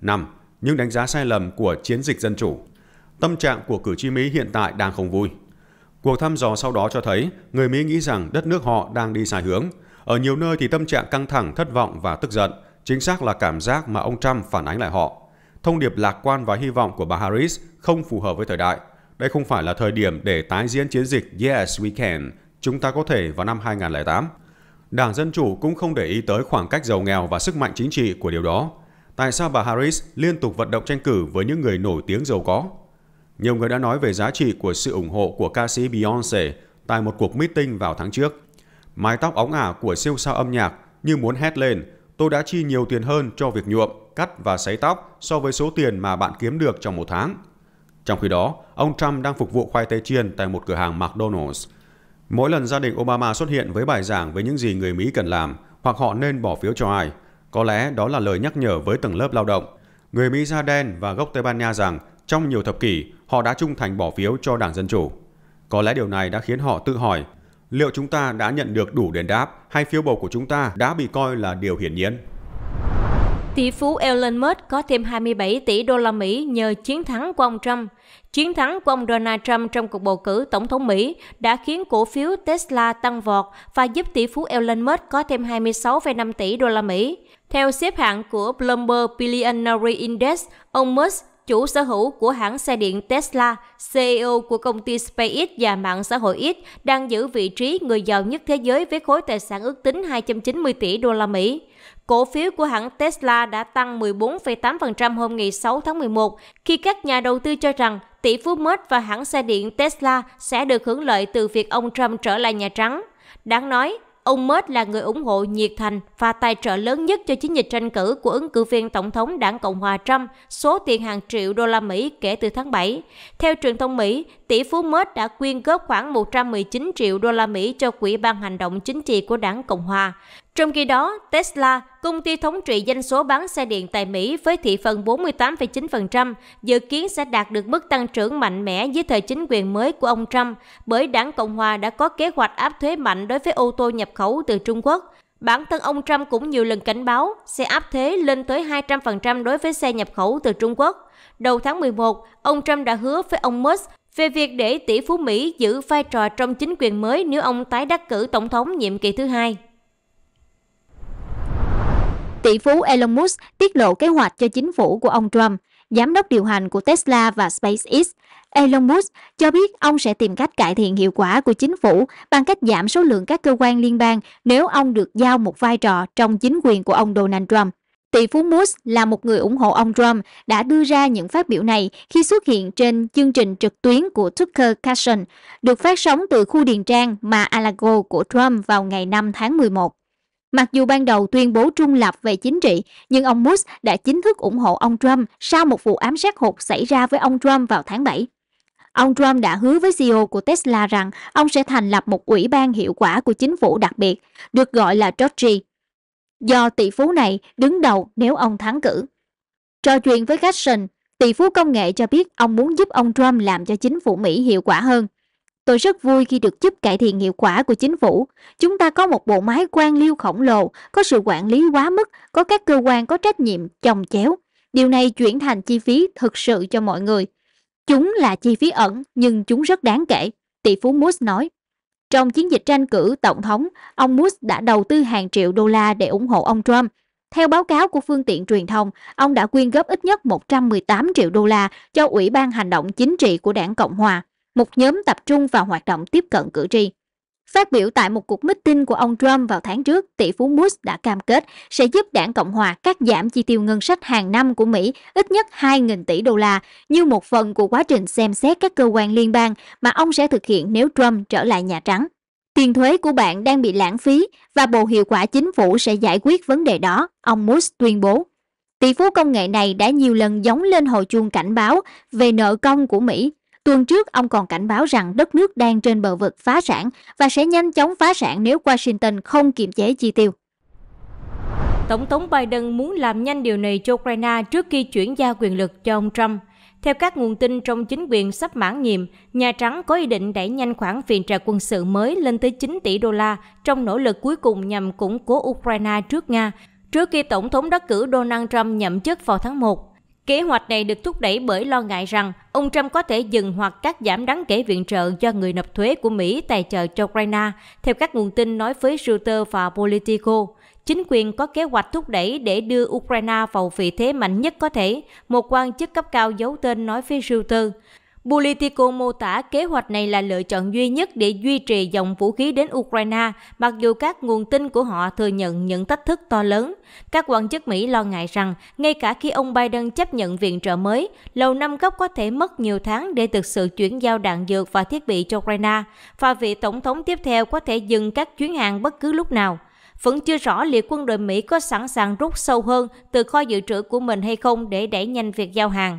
5. Những đánh giá sai lầm của chiến dịch dân chủ. Tâm trạng của cử tri Mỹ hiện tại đang không vui. Cuộc thăm dò sau đó cho thấy người Mỹ nghĩ rằng đất nước họ đang đi sai hướng. Ở nhiều nơi thì tâm trạng căng thẳng, thất vọng và tức giận, chính xác là cảm giác mà ông Trump phản ánh lại họ. Thông điệp lạc quan và hy vọng của bà Harris không phù hợp với thời đại. Đây không phải là thời điểm để tái diễn chiến dịch Yes We Can, chúng ta có thể vào năm 2008. Đảng Dân Chủ cũng không để ý tới khoảng cách giàu nghèo và sức mạnh chính trị của điều đó. Tại sao bà Harris liên tục vận động tranh cử với những người nổi tiếng giàu có? Nhiều người đã nói về giá trị của sự ủng hộ của ca sĩ Beyoncé tại một cuộc meeting vào tháng trước. Mái tóc óng ả của siêu sao âm nhạc như muốn hét lên, tôi đã chi nhiều tiền hơn cho việc nhuộm, cắt và sấy tóc so với số tiền mà bạn kiếm được trong một tháng. Trong khi đó, ông Trump đang phục vụ khoai tây chiên tại một cửa hàng McDonald's. Mỗi lần gia đình Obama xuất hiện với bài giảng về những gì người Mỹ cần làm hoặc họ nên bỏ phiếu cho ai, có lẽ đó là lời nhắc nhở với tầng lớp lao động. Người Mỹ da đen và gốc Tây Ban Nha rằng trong nhiều thập kỷ, họ đã trung thành bỏ phiếu cho Đảng Dân Chủ. Có lẽ điều này đã khiến họ tự hỏi liệu chúng ta đã nhận được đủ đền đáp hay phiếu bầu của chúng ta đã bị coi là điều hiển nhiên. Tỷ phú Elon Musk có thêm 27 tỷ đô la Mỹ nhờ chiến thắng của ông Trump. Chiến thắng của ông Donald Trump trong cuộc bầu cử tổng thống Mỹ đã khiến cổ phiếu Tesla tăng vọt và giúp tỷ phú Elon Musk có thêm 26,5 tỷ đô la Mỹ. Theo xếp hạng của Bloomberg Billionaire Index, ông Musk chủ sở hữu của hãng xe điện Tesla, CEO của công ty SpaceX và mạng xã hội X, đang giữ vị trí người giàu nhất thế giới với khối tài sản ước tính 290 tỷ đô la Mỹ. Cổ phiếu của hãng Tesla đã tăng 14,8% hôm ngày 6 tháng 11 khi các nhà đầu tư cho rằng tỷ phú Musk và hãng xe điện Tesla sẽ được hưởng lợi từ việc ông Trump trở lại Nhà Trắng. Đáng nói, Ông Mết là người ủng hộ nhiệt thành và tài trợ lớn nhất cho chiến dịch tranh cử của ứng cử viên Tổng thống đảng Cộng hòa Trump, số tiền hàng triệu đô la Mỹ kể từ tháng 7. Theo truyền thông Mỹ, tỷ phú Mết đã quyên góp khoảng 119 triệu đô la Mỹ cho Quỹ ban hành động chính trị của đảng Cộng hòa. Trong khi đó, Tesla, công ty thống trị doanh số bán xe điện tại Mỹ với thị phần 48,9%, dự kiến sẽ đạt được mức tăng trưởng mạnh mẽ dưới thời chính quyền mới của ông Trump bởi đảng Cộng hòa đã có kế hoạch áp thuế mạnh đối với ô tô nhập khẩu từ Trung Quốc. Bản thân ông Trump cũng nhiều lần cảnh báo sẽ áp thuế lên tới 200% đối với xe nhập khẩu từ Trung Quốc. Đầu tháng 11, ông Trump đã hứa với ông Musk về việc để tỷ phú Mỹ giữ vai trò trong chính quyền mới nếu ông tái đắc cử tổng thống nhiệm kỳ thứ hai. Tỷ phú Elon Musk tiết lộ kế hoạch cho chính phủ của ông Trump, giám đốc điều hành của Tesla và SpaceX. Elon Musk cho biết ông sẽ tìm cách cải thiện hiệu quả của chính phủ bằng cách giảm số lượng các cơ quan liên bang nếu ông được giao một vai trò trong chính quyền của ông Donald Trump. Tỷ phú Musk là một người ủng hộ ông Trump đã đưa ra những phát biểu này khi xuất hiện trên chương trình trực tuyến của Tucker Carlson, được phát sóng từ khu điền trang mà Alago của Trump vào ngày 5 tháng 11. Mặc dù ban đầu tuyên bố trung lập về chính trị, nhưng ông Musk đã chính thức ủng hộ ông Trump sau một vụ ám sát hụt xảy ra với ông Trump vào tháng 7. Ông Trump đã hứa với CEO của Tesla rằng ông sẽ thành lập một ủy ban hiệu quả của chính phủ đặc biệt, được gọi là Georgie, do tỷ phú này đứng đầu nếu ông thắng cử. Trò chuyện với Gasson, tỷ phú công nghệ cho biết ông muốn giúp ông Trump làm cho chính phủ Mỹ hiệu quả hơn. Tôi rất vui khi được giúp cải thiện hiệu quả của chính phủ. Chúng ta có một bộ máy quan liêu khổng lồ, có sự quản lý quá mức, có các cơ quan có trách nhiệm chồng chéo. Điều này chuyển thành chi phí thực sự cho mọi người. Chúng là chi phí ẩn nhưng chúng rất đáng kể, tỷ phú Moose nói. Trong chiến dịch tranh cử tổng thống, ông Moose đã đầu tư hàng triệu đô la để ủng hộ ông Trump. Theo báo cáo của phương tiện truyền thông, ông đã quyên góp ít nhất 118 triệu đô la cho Ủy ban Hành động Chính trị của đảng Cộng Hòa một nhóm tập trung vào hoạt động tiếp cận cử tri. Phát biểu tại một cuộc meeting của ông Trump vào tháng trước, tỷ phú Bush đã cam kết sẽ giúp đảng Cộng hòa cắt giảm chi tiêu ngân sách hàng năm của Mỹ ít nhất 2.000 tỷ đô la như một phần của quá trình xem xét các cơ quan liên bang mà ông sẽ thực hiện nếu Trump trở lại Nhà Trắng. Tiền thuế của bạn đang bị lãng phí và bộ hiệu quả chính phủ sẽ giải quyết vấn đề đó, ông Bush tuyên bố. Tỷ phú công nghệ này đã nhiều lần giống lên hồi chuông cảnh báo về nợ công của Mỹ Tuần trước, ông còn cảnh báo rằng đất nước đang trên bờ vực phá sản và sẽ nhanh chóng phá sản nếu Washington không kiềm chế chi tiêu. Tổng thống Biden muốn làm nhanh điều này cho Ukraine trước khi chuyển giao quyền lực cho ông Trump. Theo các nguồn tin trong chính quyền sắp mãn nhiệm, Nhà Trắng có ý định đẩy nhanh khoản viện trợ quân sự mới lên tới 9 tỷ đô la trong nỗ lực cuối cùng nhằm củng cố Ukraine trước Nga, trước khi Tổng thống đắc cử Donald Trump nhậm chức vào tháng 1. Kế hoạch này được thúc đẩy bởi lo ngại rằng ông Trump có thể dừng hoặc cắt giảm đáng kể viện trợ cho người nộp thuế của Mỹ tài trợ cho Ukraine, theo các nguồn tin nói với Reuters và Politico. Chính quyền có kế hoạch thúc đẩy để đưa Ukraine vào vị thế mạnh nhất có thể, một quan chức cấp cao giấu tên nói với Reuters. Politico mô tả kế hoạch này là lựa chọn duy nhất để duy trì dòng vũ khí đến Ukraine, mặc dù các nguồn tin của họ thừa nhận những thách thức to lớn. Các quan chức Mỹ lo ngại rằng, ngay cả khi ông Biden chấp nhận viện trợ mới, Lầu Năm cấp có thể mất nhiều tháng để thực sự chuyển giao đạn dược và thiết bị cho Ukraine, và vị tổng thống tiếp theo có thể dừng các chuyến hàng bất cứ lúc nào vẫn chưa rõ liệu quân đội Mỹ có sẵn sàng rút sâu hơn từ kho dự trữ của mình hay không để đẩy nhanh việc giao hàng.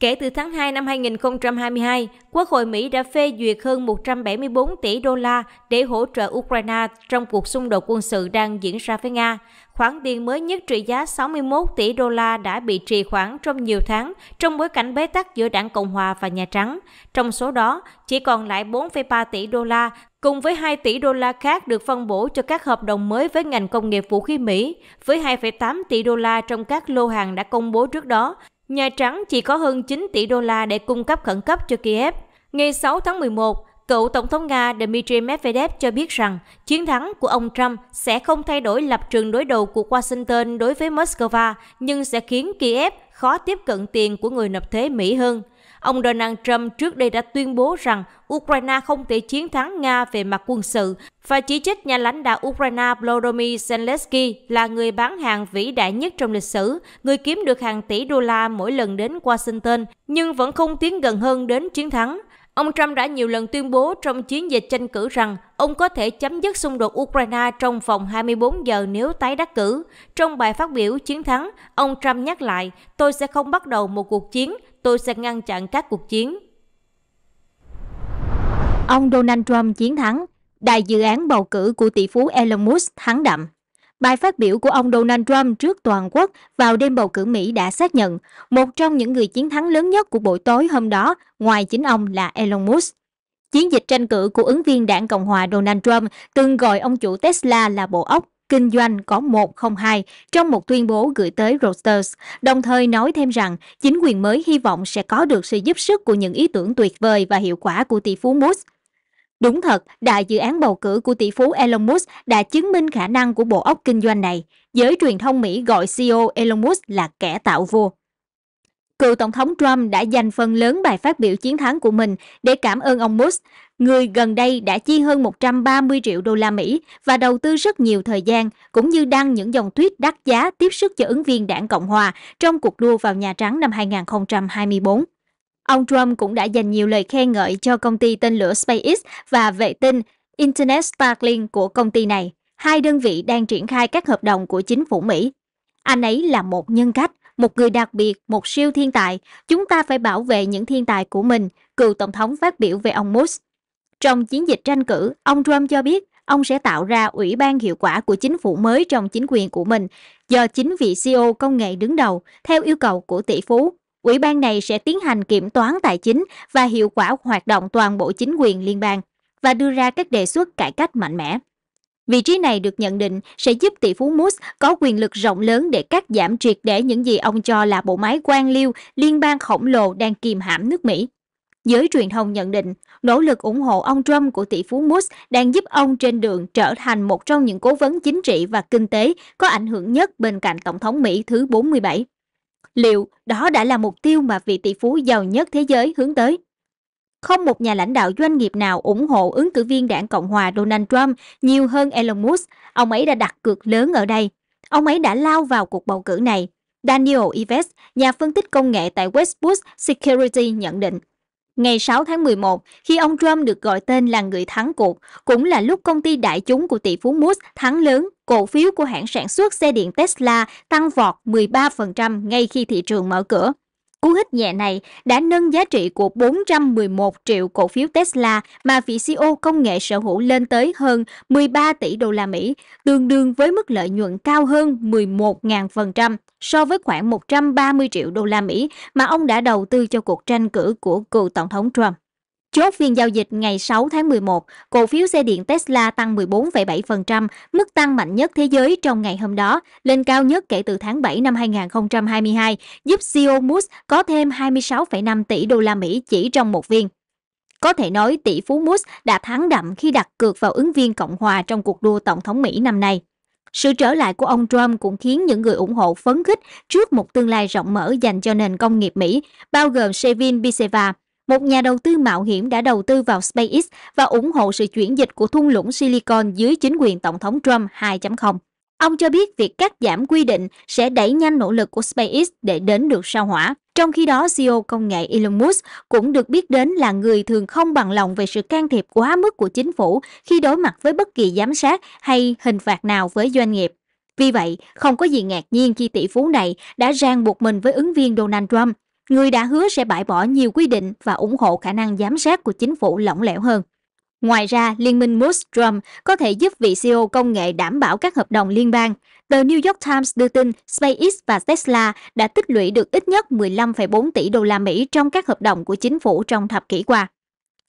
Kể từ tháng 2 năm 2022, Quốc hội Mỹ đã phê duyệt hơn 174 tỷ đô la để hỗ trợ Ukraine trong cuộc xung đột quân sự đang diễn ra với Nga. Khoản tiền mới nhất trị giá 61 tỷ đô la đã bị trì hoãn trong nhiều tháng trong bối cảnh bế tắc giữa đảng Cộng hòa và Nhà Trắng. Trong số đó, chỉ còn lại 4,3 tỷ đô la cùng với 2 tỷ đô la khác được phân bổ cho các hợp đồng mới với ngành công nghiệp vũ khí Mỹ, với 2,8 tỷ đô la trong các lô hàng đã công bố trước đó, Nhà Trắng chỉ có hơn 9 tỷ đô la để cung cấp khẩn cấp cho Kiev. Ngày 6 tháng 11, cựu Tổng thống Nga Dmitry Medvedev cho biết rằng chiến thắng của ông Trump sẽ không thay đổi lập trường đối đầu của Washington đối với Moscow, nhưng sẽ khiến Kiev khó tiếp cận tiền của người nộp thuế Mỹ hơn. Ông Donald Trump trước đây đã tuyên bố rằng Ukraine không thể chiến thắng Nga về mặt quân sự và chỉ trích nhà lãnh đạo Ukraine Volodymyr Zelensky là người bán hàng vĩ đại nhất trong lịch sử, người kiếm được hàng tỷ đô la mỗi lần đến Washington, nhưng vẫn không tiến gần hơn đến chiến thắng. Ông Trump đã nhiều lần tuyên bố trong chiến dịch tranh cử rằng ông có thể chấm dứt xung đột Ukraine trong vòng 24 giờ nếu tái đắc cử. Trong bài phát biểu chiến thắng, ông Trump nhắc lại, tôi sẽ không bắt đầu một cuộc chiến, tôi sẽ ngăn chặn các cuộc chiến. Ông Donald Trump chiến thắng, đại dự án bầu cử của tỷ phú Elon Musk thắng đậm. Bài phát biểu của ông Donald Trump trước toàn quốc vào đêm bầu cử Mỹ đã xác nhận một trong những người chiến thắng lớn nhất của buổi tối hôm đó ngoài chính ông là Elon Musk. Chiến dịch tranh cử của ứng viên đảng Cộng hòa Donald Trump từng gọi ông chủ Tesla là bộ óc kinh doanh có 102 trong một tuyên bố gửi tới Reuters, đồng thời nói thêm rằng chính quyền mới hy vọng sẽ có được sự giúp sức của những ý tưởng tuyệt vời và hiệu quả của tỷ phú Musk. Đúng thật, đại dự án bầu cử của tỷ phú Elon Musk đã chứng minh khả năng của bộ óc kinh doanh này. Giới truyền thông Mỹ gọi CEO Elon Musk là kẻ tạo vua. Cựu Tổng thống Trump đã dành phần lớn bài phát biểu chiến thắng của mình để cảm ơn ông Musk, người gần đây đã chi hơn 130 triệu đô la Mỹ và đầu tư rất nhiều thời gian, cũng như đăng những dòng tweet đắt giá tiếp sức cho ứng viên đảng Cộng Hòa trong cuộc đua vào Nhà Trắng năm 2024. Ông Trump cũng đã dành nhiều lời khen ngợi cho công ty tên lửa SpaceX và vệ tinh Internet Starlink của công ty này, hai đơn vị đang triển khai các hợp đồng của chính phủ Mỹ. Anh ấy là một nhân cách, một người đặc biệt, một siêu thiên tài, chúng ta phải bảo vệ những thiên tài của mình, cựu tổng thống phát biểu về ông Musk. Trong chiến dịch tranh cử, ông Trump cho biết ông sẽ tạo ra ủy ban hiệu quả của chính phủ mới trong chính quyền của mình, do chính vị CEO công nghệ đứng đầu, theo yêu cầu của tỷ phú. Ủy ban này sẽ tiến hành kiểm toán tài chính và hiệu quả hoạt động toàn bộ chính quyền liên bang và đưa ra các đề xuất cải cách mạnh mẽ. Vị trí này được nhận định sẽ giúp tỷ phú Moose có quyền lực rộng lớn để cắt giảm triệt để những gì ông cho là bộ máy quan liêu liên bang khổng lồ đang kìm hãm nước Mỹ. Giới truyền thông nhận định, nỗ lực ủng hộ ông Trump của tỷ phú Moose đang giúp ông trên đường trở thành một trong những cố vấn chính trị và kinh tế có ảnh hưởng nhất bên cạnh Tổng thống Mỹ thứ 47. Liệu đó đã là mục tiêu mà vị tỷ phú giàu nhất thế giới hướng tới? Không một nhà lãnh đạo doanh nghiệp nào ủng hộ ứng cử viên đảng Cộng hòa Donald Trump nhiều hơn Elon Musk. Ông ấy đã đặt cược lớn ở đây. Ông ấy đã lao vào cuộc bầu cử này. Daniel Ives, nhà phân tích công nghệ tại Westwood Security nhận định. Ngày 6 tháng 11, khi ông Trump được gọi tên là người thắng cuộc, cũng là lúc công ty đại chúng của tỷ phú Musk thắng lớn, cổ phiếu của hãng sản xuất xe điện Tesla tăng vọt 13% ngay khi thị trường mở cửa. Cú hích nhẹ này đã nâng giá trị của 411 triệu cổ phiếu Tesla mà vị CEO công nghệ sở hữu lên tới hơn 13 tỷ đô la Mỹ, tương đương với mức lợi nhuận cao hơn 11.000% so với khoảng 130 triệu đô la Mỹ mà ông đã đầu tư cho cuộc tranh cử của cựu tổng thống Trump. Chốt phiên giao dịch ngày 6 tháng 11, cổ phiếu xe điện Tesla tăng 14,7%, mức tăng mạnh nhất thế giới trong ngày hôm đó, lên cao nhất kể từ tháng 7 năm 2022, giúp CEO Musk có thêm 26,5 tỷ đô la Mỹ chỉ trong một viên. Có thể nói tỷ phú Musk đã thắng đậm khi đặt cược vào ứng viên Cộng hòa trong cuộc đua Tổng thống Mỹ năm nay. Sự trở lại của ông Trump cũng khiến những người ủng hộ phấn khích trước một tương lai rộng mở dành cho nền công nghiệp Mỹ, bao gồm Sevin Biseva, một nhà đầu tư mạo hiểm đã đầu tư vào SpaceX và ủng hộ sự chuyển dịch của thung lũng Silicon dưới chính quyền Tổng thống Trump 2.0. Ông cho biết việc cắt giảm quy định sẽ đẩy nhanh nỗ lực của SpaceX để đến được sao hỏa. Trong khi đó, CEO công nghệ Elon Musk cũng được biết đến là người thường không bằng lòng về sự can thiệp quá mức của chính phủ khi đối mặt với bất kỳ giám sát hay hình phạt nào với doanh nghiệp. Vì vậy, không có gì ngạc nhiên khi tỷ phú này đã ràng buộc mình với ứng viên Donald Trump người đã hứa sẽ bãi bỏ nhiều quy định và ủng hộ khả năng giám sát của chính phủ lỏng lẻo hơn. Ngoài ra, Liên minh Moose-Trump có thể giúp vị CEO công nghệ đảm bảo các hợp đồng liên bang. tờ New York Times đưa tin SpaceX và Tesla đã tích lũy được ít nhất 15,4 tỷ đô la Mỹ trong các hợp đồng của chính phủ trong thập kỷ qua.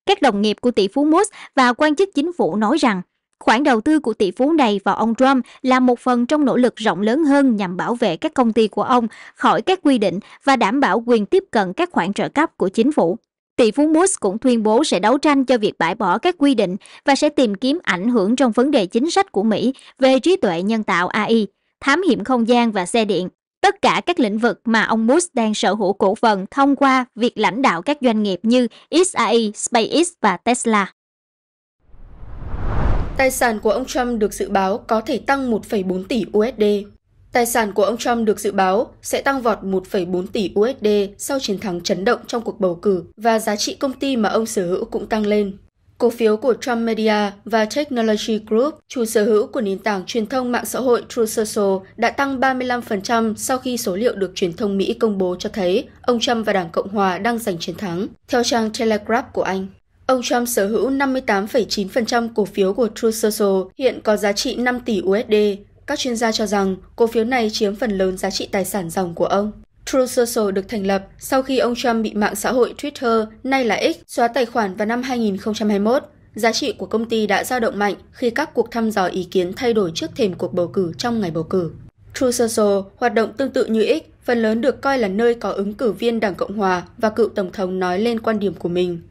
Các đồng nghiệp của tỷ phú Musk và quan chức chính phủ nói rằng Khoản đầu tư của tỷ phú này vào ông Trump là một phần trong nỗ lực rộng lớn hơn nhằm bảo vệ các công ty của ông khỏi các quy định và đảm bảo quyền tiếp cận các khoản trợ cấp của chính phủ. Tỷ phú Musk cũng tuyên bố sẽ đấu tranh cho việc bãi bỏ các quy định và sẽ tìm kiếm ảnh hưởng trong vấn đề chính sách của Mỹ về trí tuệ nhân tạo AI, thám hiểm không gian và xe điện. Tất cả các lĩnh vực mà ông Musk đang sở hữu cổ phần thông qua việc lãnh đạo các doanh nghiệp như XAI, SpaceX và Tesla. Tài sản của ông Trump được dự báo có thể tăng 1,4 tỷ USD. Tài sản của ông Trump được dự báo sẽ tăng vọt 1,4 tỷ USD sau chiến thắng chấn động trong cuộc bầu cử và giá trị công ty mà ông sở hữu cũng tăng lên. Cổ phiếu của Trump Media và Technology Group, chủ sở hữu của nền tảng truyền thông mạng xã hội True Social, đã tăng 35% sau khi số liệu được truyền thông Mỹ công bố cho thấy ông Trump và Đảng Cộng Hòa đang giành chiến thắng, theo trang Telegraph của Anh. Ông Trump sở hữu 58,9% cổ phiếu của Truth Social, hiện có giá trị 5 tỷ USD. Các chuyên gia cho rằng cổ phiếu này chiếm phần lớn giá trị tài sản dòng của ông. Truth Social được thành lập sau khi ông Trump bị mạng xã hội Twitter, nay là X, xóa tài khoản vào năm 2021. Giá trị của công ty đã dao động mạnh khi các cuộc thăm dò ý kiến thay đổi trước thềm cuộc bầu cử trong ngày bầu cử. Truth Social hoạt động tương tự như X, phần lớn được coi là nơi có ứng cử viên Đảng Cộng Hòa và cựu Tổng thống nói lên quan điểm của mình.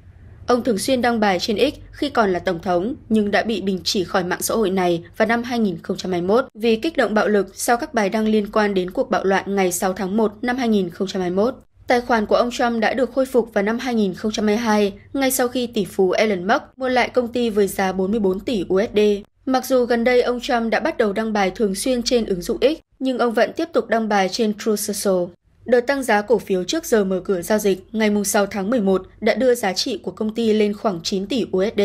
Ông thường xuyên đăng bài trên X khi còn là Tổng thống, nhưng đã bị đình chỉ khỏi mạng xã hội này vào năm 2021 vì kích động bạo lực sau các bài đăng liên quan đến cuộc bạo loạn ngày 6 tháng 1 năm 2021. Tài khoản của ông Trump đã được khôi phục vào năm 2022, ngay sau khi tỷ phú Elon Musk mua lại công ty với giá 44 tỷ USD. Mặc dù gần đây ông Trump đã bắt đầu đăng bài thường xuyên trên ứng dụng X, nhưng ông vẫn tiếp tục đăng bài trên True Social. Đợt tăng giá cổ phiếu trước giờ mở cửa giao dịch ngày 6 tháng 11 đã đưa giá trị của công ty lên khoảng 9 tỷ USD.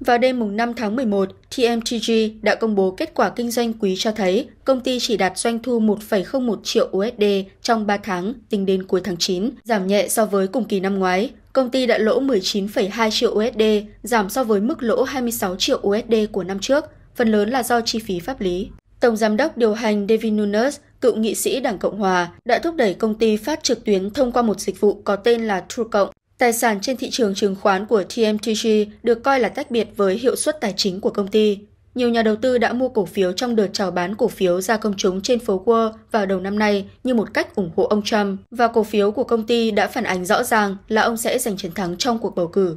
Vào đêm 5 tháng 11, TMTG đã công bố kết quả kinh doanh quý cho thấy công ty chỉ đạt doanh thu 1,01 triệu USD trong 3 tháng tính đến cuối tháng 9, giảm nhẹ so với cùng kỳ năm ngoái. Công ty đã lỗ 19,2 triệu USD, giảm so với mức lỗ 26 triệu USD của năm trước, phần lớn là do chi phí pháp lý. Tổng giám đốc điều hành David Nunes cựu nghị sĩ Đảng Cộng Hòa, đã thúc đẩy công ty phát trực tuyến thông qua một dịch vụ có tên là cộng Tài sản trên thị trường chứng khoán của TMTG được coi là tách biệt với hiệu suất tài chính của công ty. Nhiều nhà đầu tư đã mua cổ phiếu trong đợt chào bán cổ phiếu ra công chúng trên phố Wall vào đầu năm nay như một cách ủng hộ ông Trump và cổ phiếu của công ty đã phản ánh rõ ràng là ông sẽ giành chiến thắng trong cuộc bầu cử.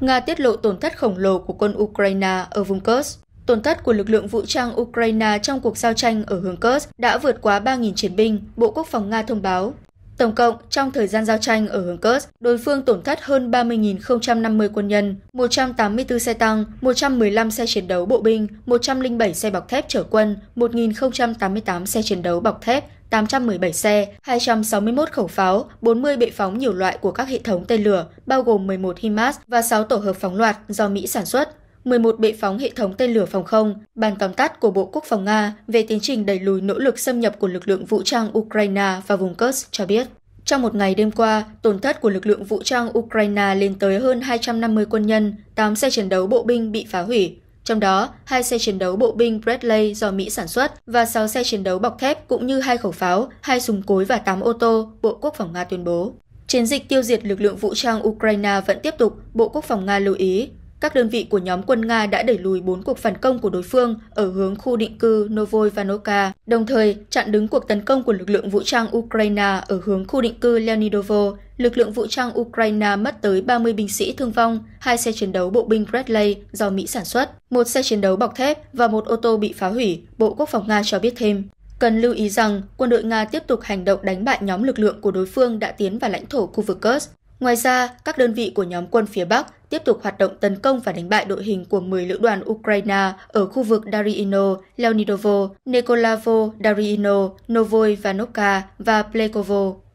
Nga tiết lộ tổn thất khổng lồ của quân Ukraine ở vùng Kursk. Tổn thất của lực lượng vũ trang Ukraine trong cuộc giao tranh ở hướng Kursk đã vượt quá 3.000 chiến binh, Bộ Quốc phòng Nga thông báo. Tổng cộng, trong thời gian giao tranh ở hướng Kursk, đối phương tổn thất hơn 30.050 quân nhân, 184 xe tăng, 115 xe chiến đấu bộ binh, 107 xe bọc thép chở quân, 1.088 xe chiến đấu bọc thép, 817 xe, 261 khẩu pháo, 40 bệ phóng nhiều loại của các hệ thống tên lửa, bao gồm 11 HIMARS và 6 tổ hợp phóng loạt do Mỹ sản xuất. 11 bệ phóng hệ thống tên lửa phòng không, bàn tóm tắt của Bộ Quốc phòng Nga về tiến trình đẩy lùi nỗ lực xâm nhập của lực lượng vũ trang Ukraine và vùng Kursk cho biết. Trong một ngày đêm qua, tổn thất của lực lượng vũ trang Ukraine lên tới hơn 250 quân nhân, 8 xe chiến đấu bộ binh bị phá hủy, trong đó hai xe chiến đấu bộ binh Bradley do Mỹ sản xuất và 6 xe chiến đấu bọc thép cũng như hai khẩu pháo, hai súng cối và 8 ô tô, Bộ Quốc phòng Nga tuyên bố. Chiến dịch tiêu diệt lực lượng vũ trang Ukraine vẫn tiếp tục, Bộ Quốc phòng Nga lưu ý, các đơn vị của nhóm quân Nga đã đẩy lùi bốn cuộc phản công của đối phương ở hướng khu định cư Novoy Vanovka, đồng thời chặn đứng cuộc tấn công của lực lượng vũ trang Ukraine ở hướng khu định cư Leonidovo. Lực lượng vũ trang Ukraine mất tới 30 binh sĩ thương vong, hai xe chiến đấu bộ binh Bradley do Mỹ sản xuất, một xe chiến đấu bọc thép và một ô tô bị phá hủy, Bộ Quốc phòng Nga cho biết thêm. Cần lưu ý rằng, quân đội Nga tiếp tục hành động đánh bại nhóm lực lượng của đối phương đã tiến vào lãnh thổ khu vực Kursk. Ngoài ra, các đơn vị của nhóm quân phía Bắc tiếp tục hoạt động tấn công và đánh bại đội hình của 10 lữ đoàn Ukraine ở khu vực Dariino, Leonidovo, Nikolaevo, Darino, Novoivanovka và Plekovo.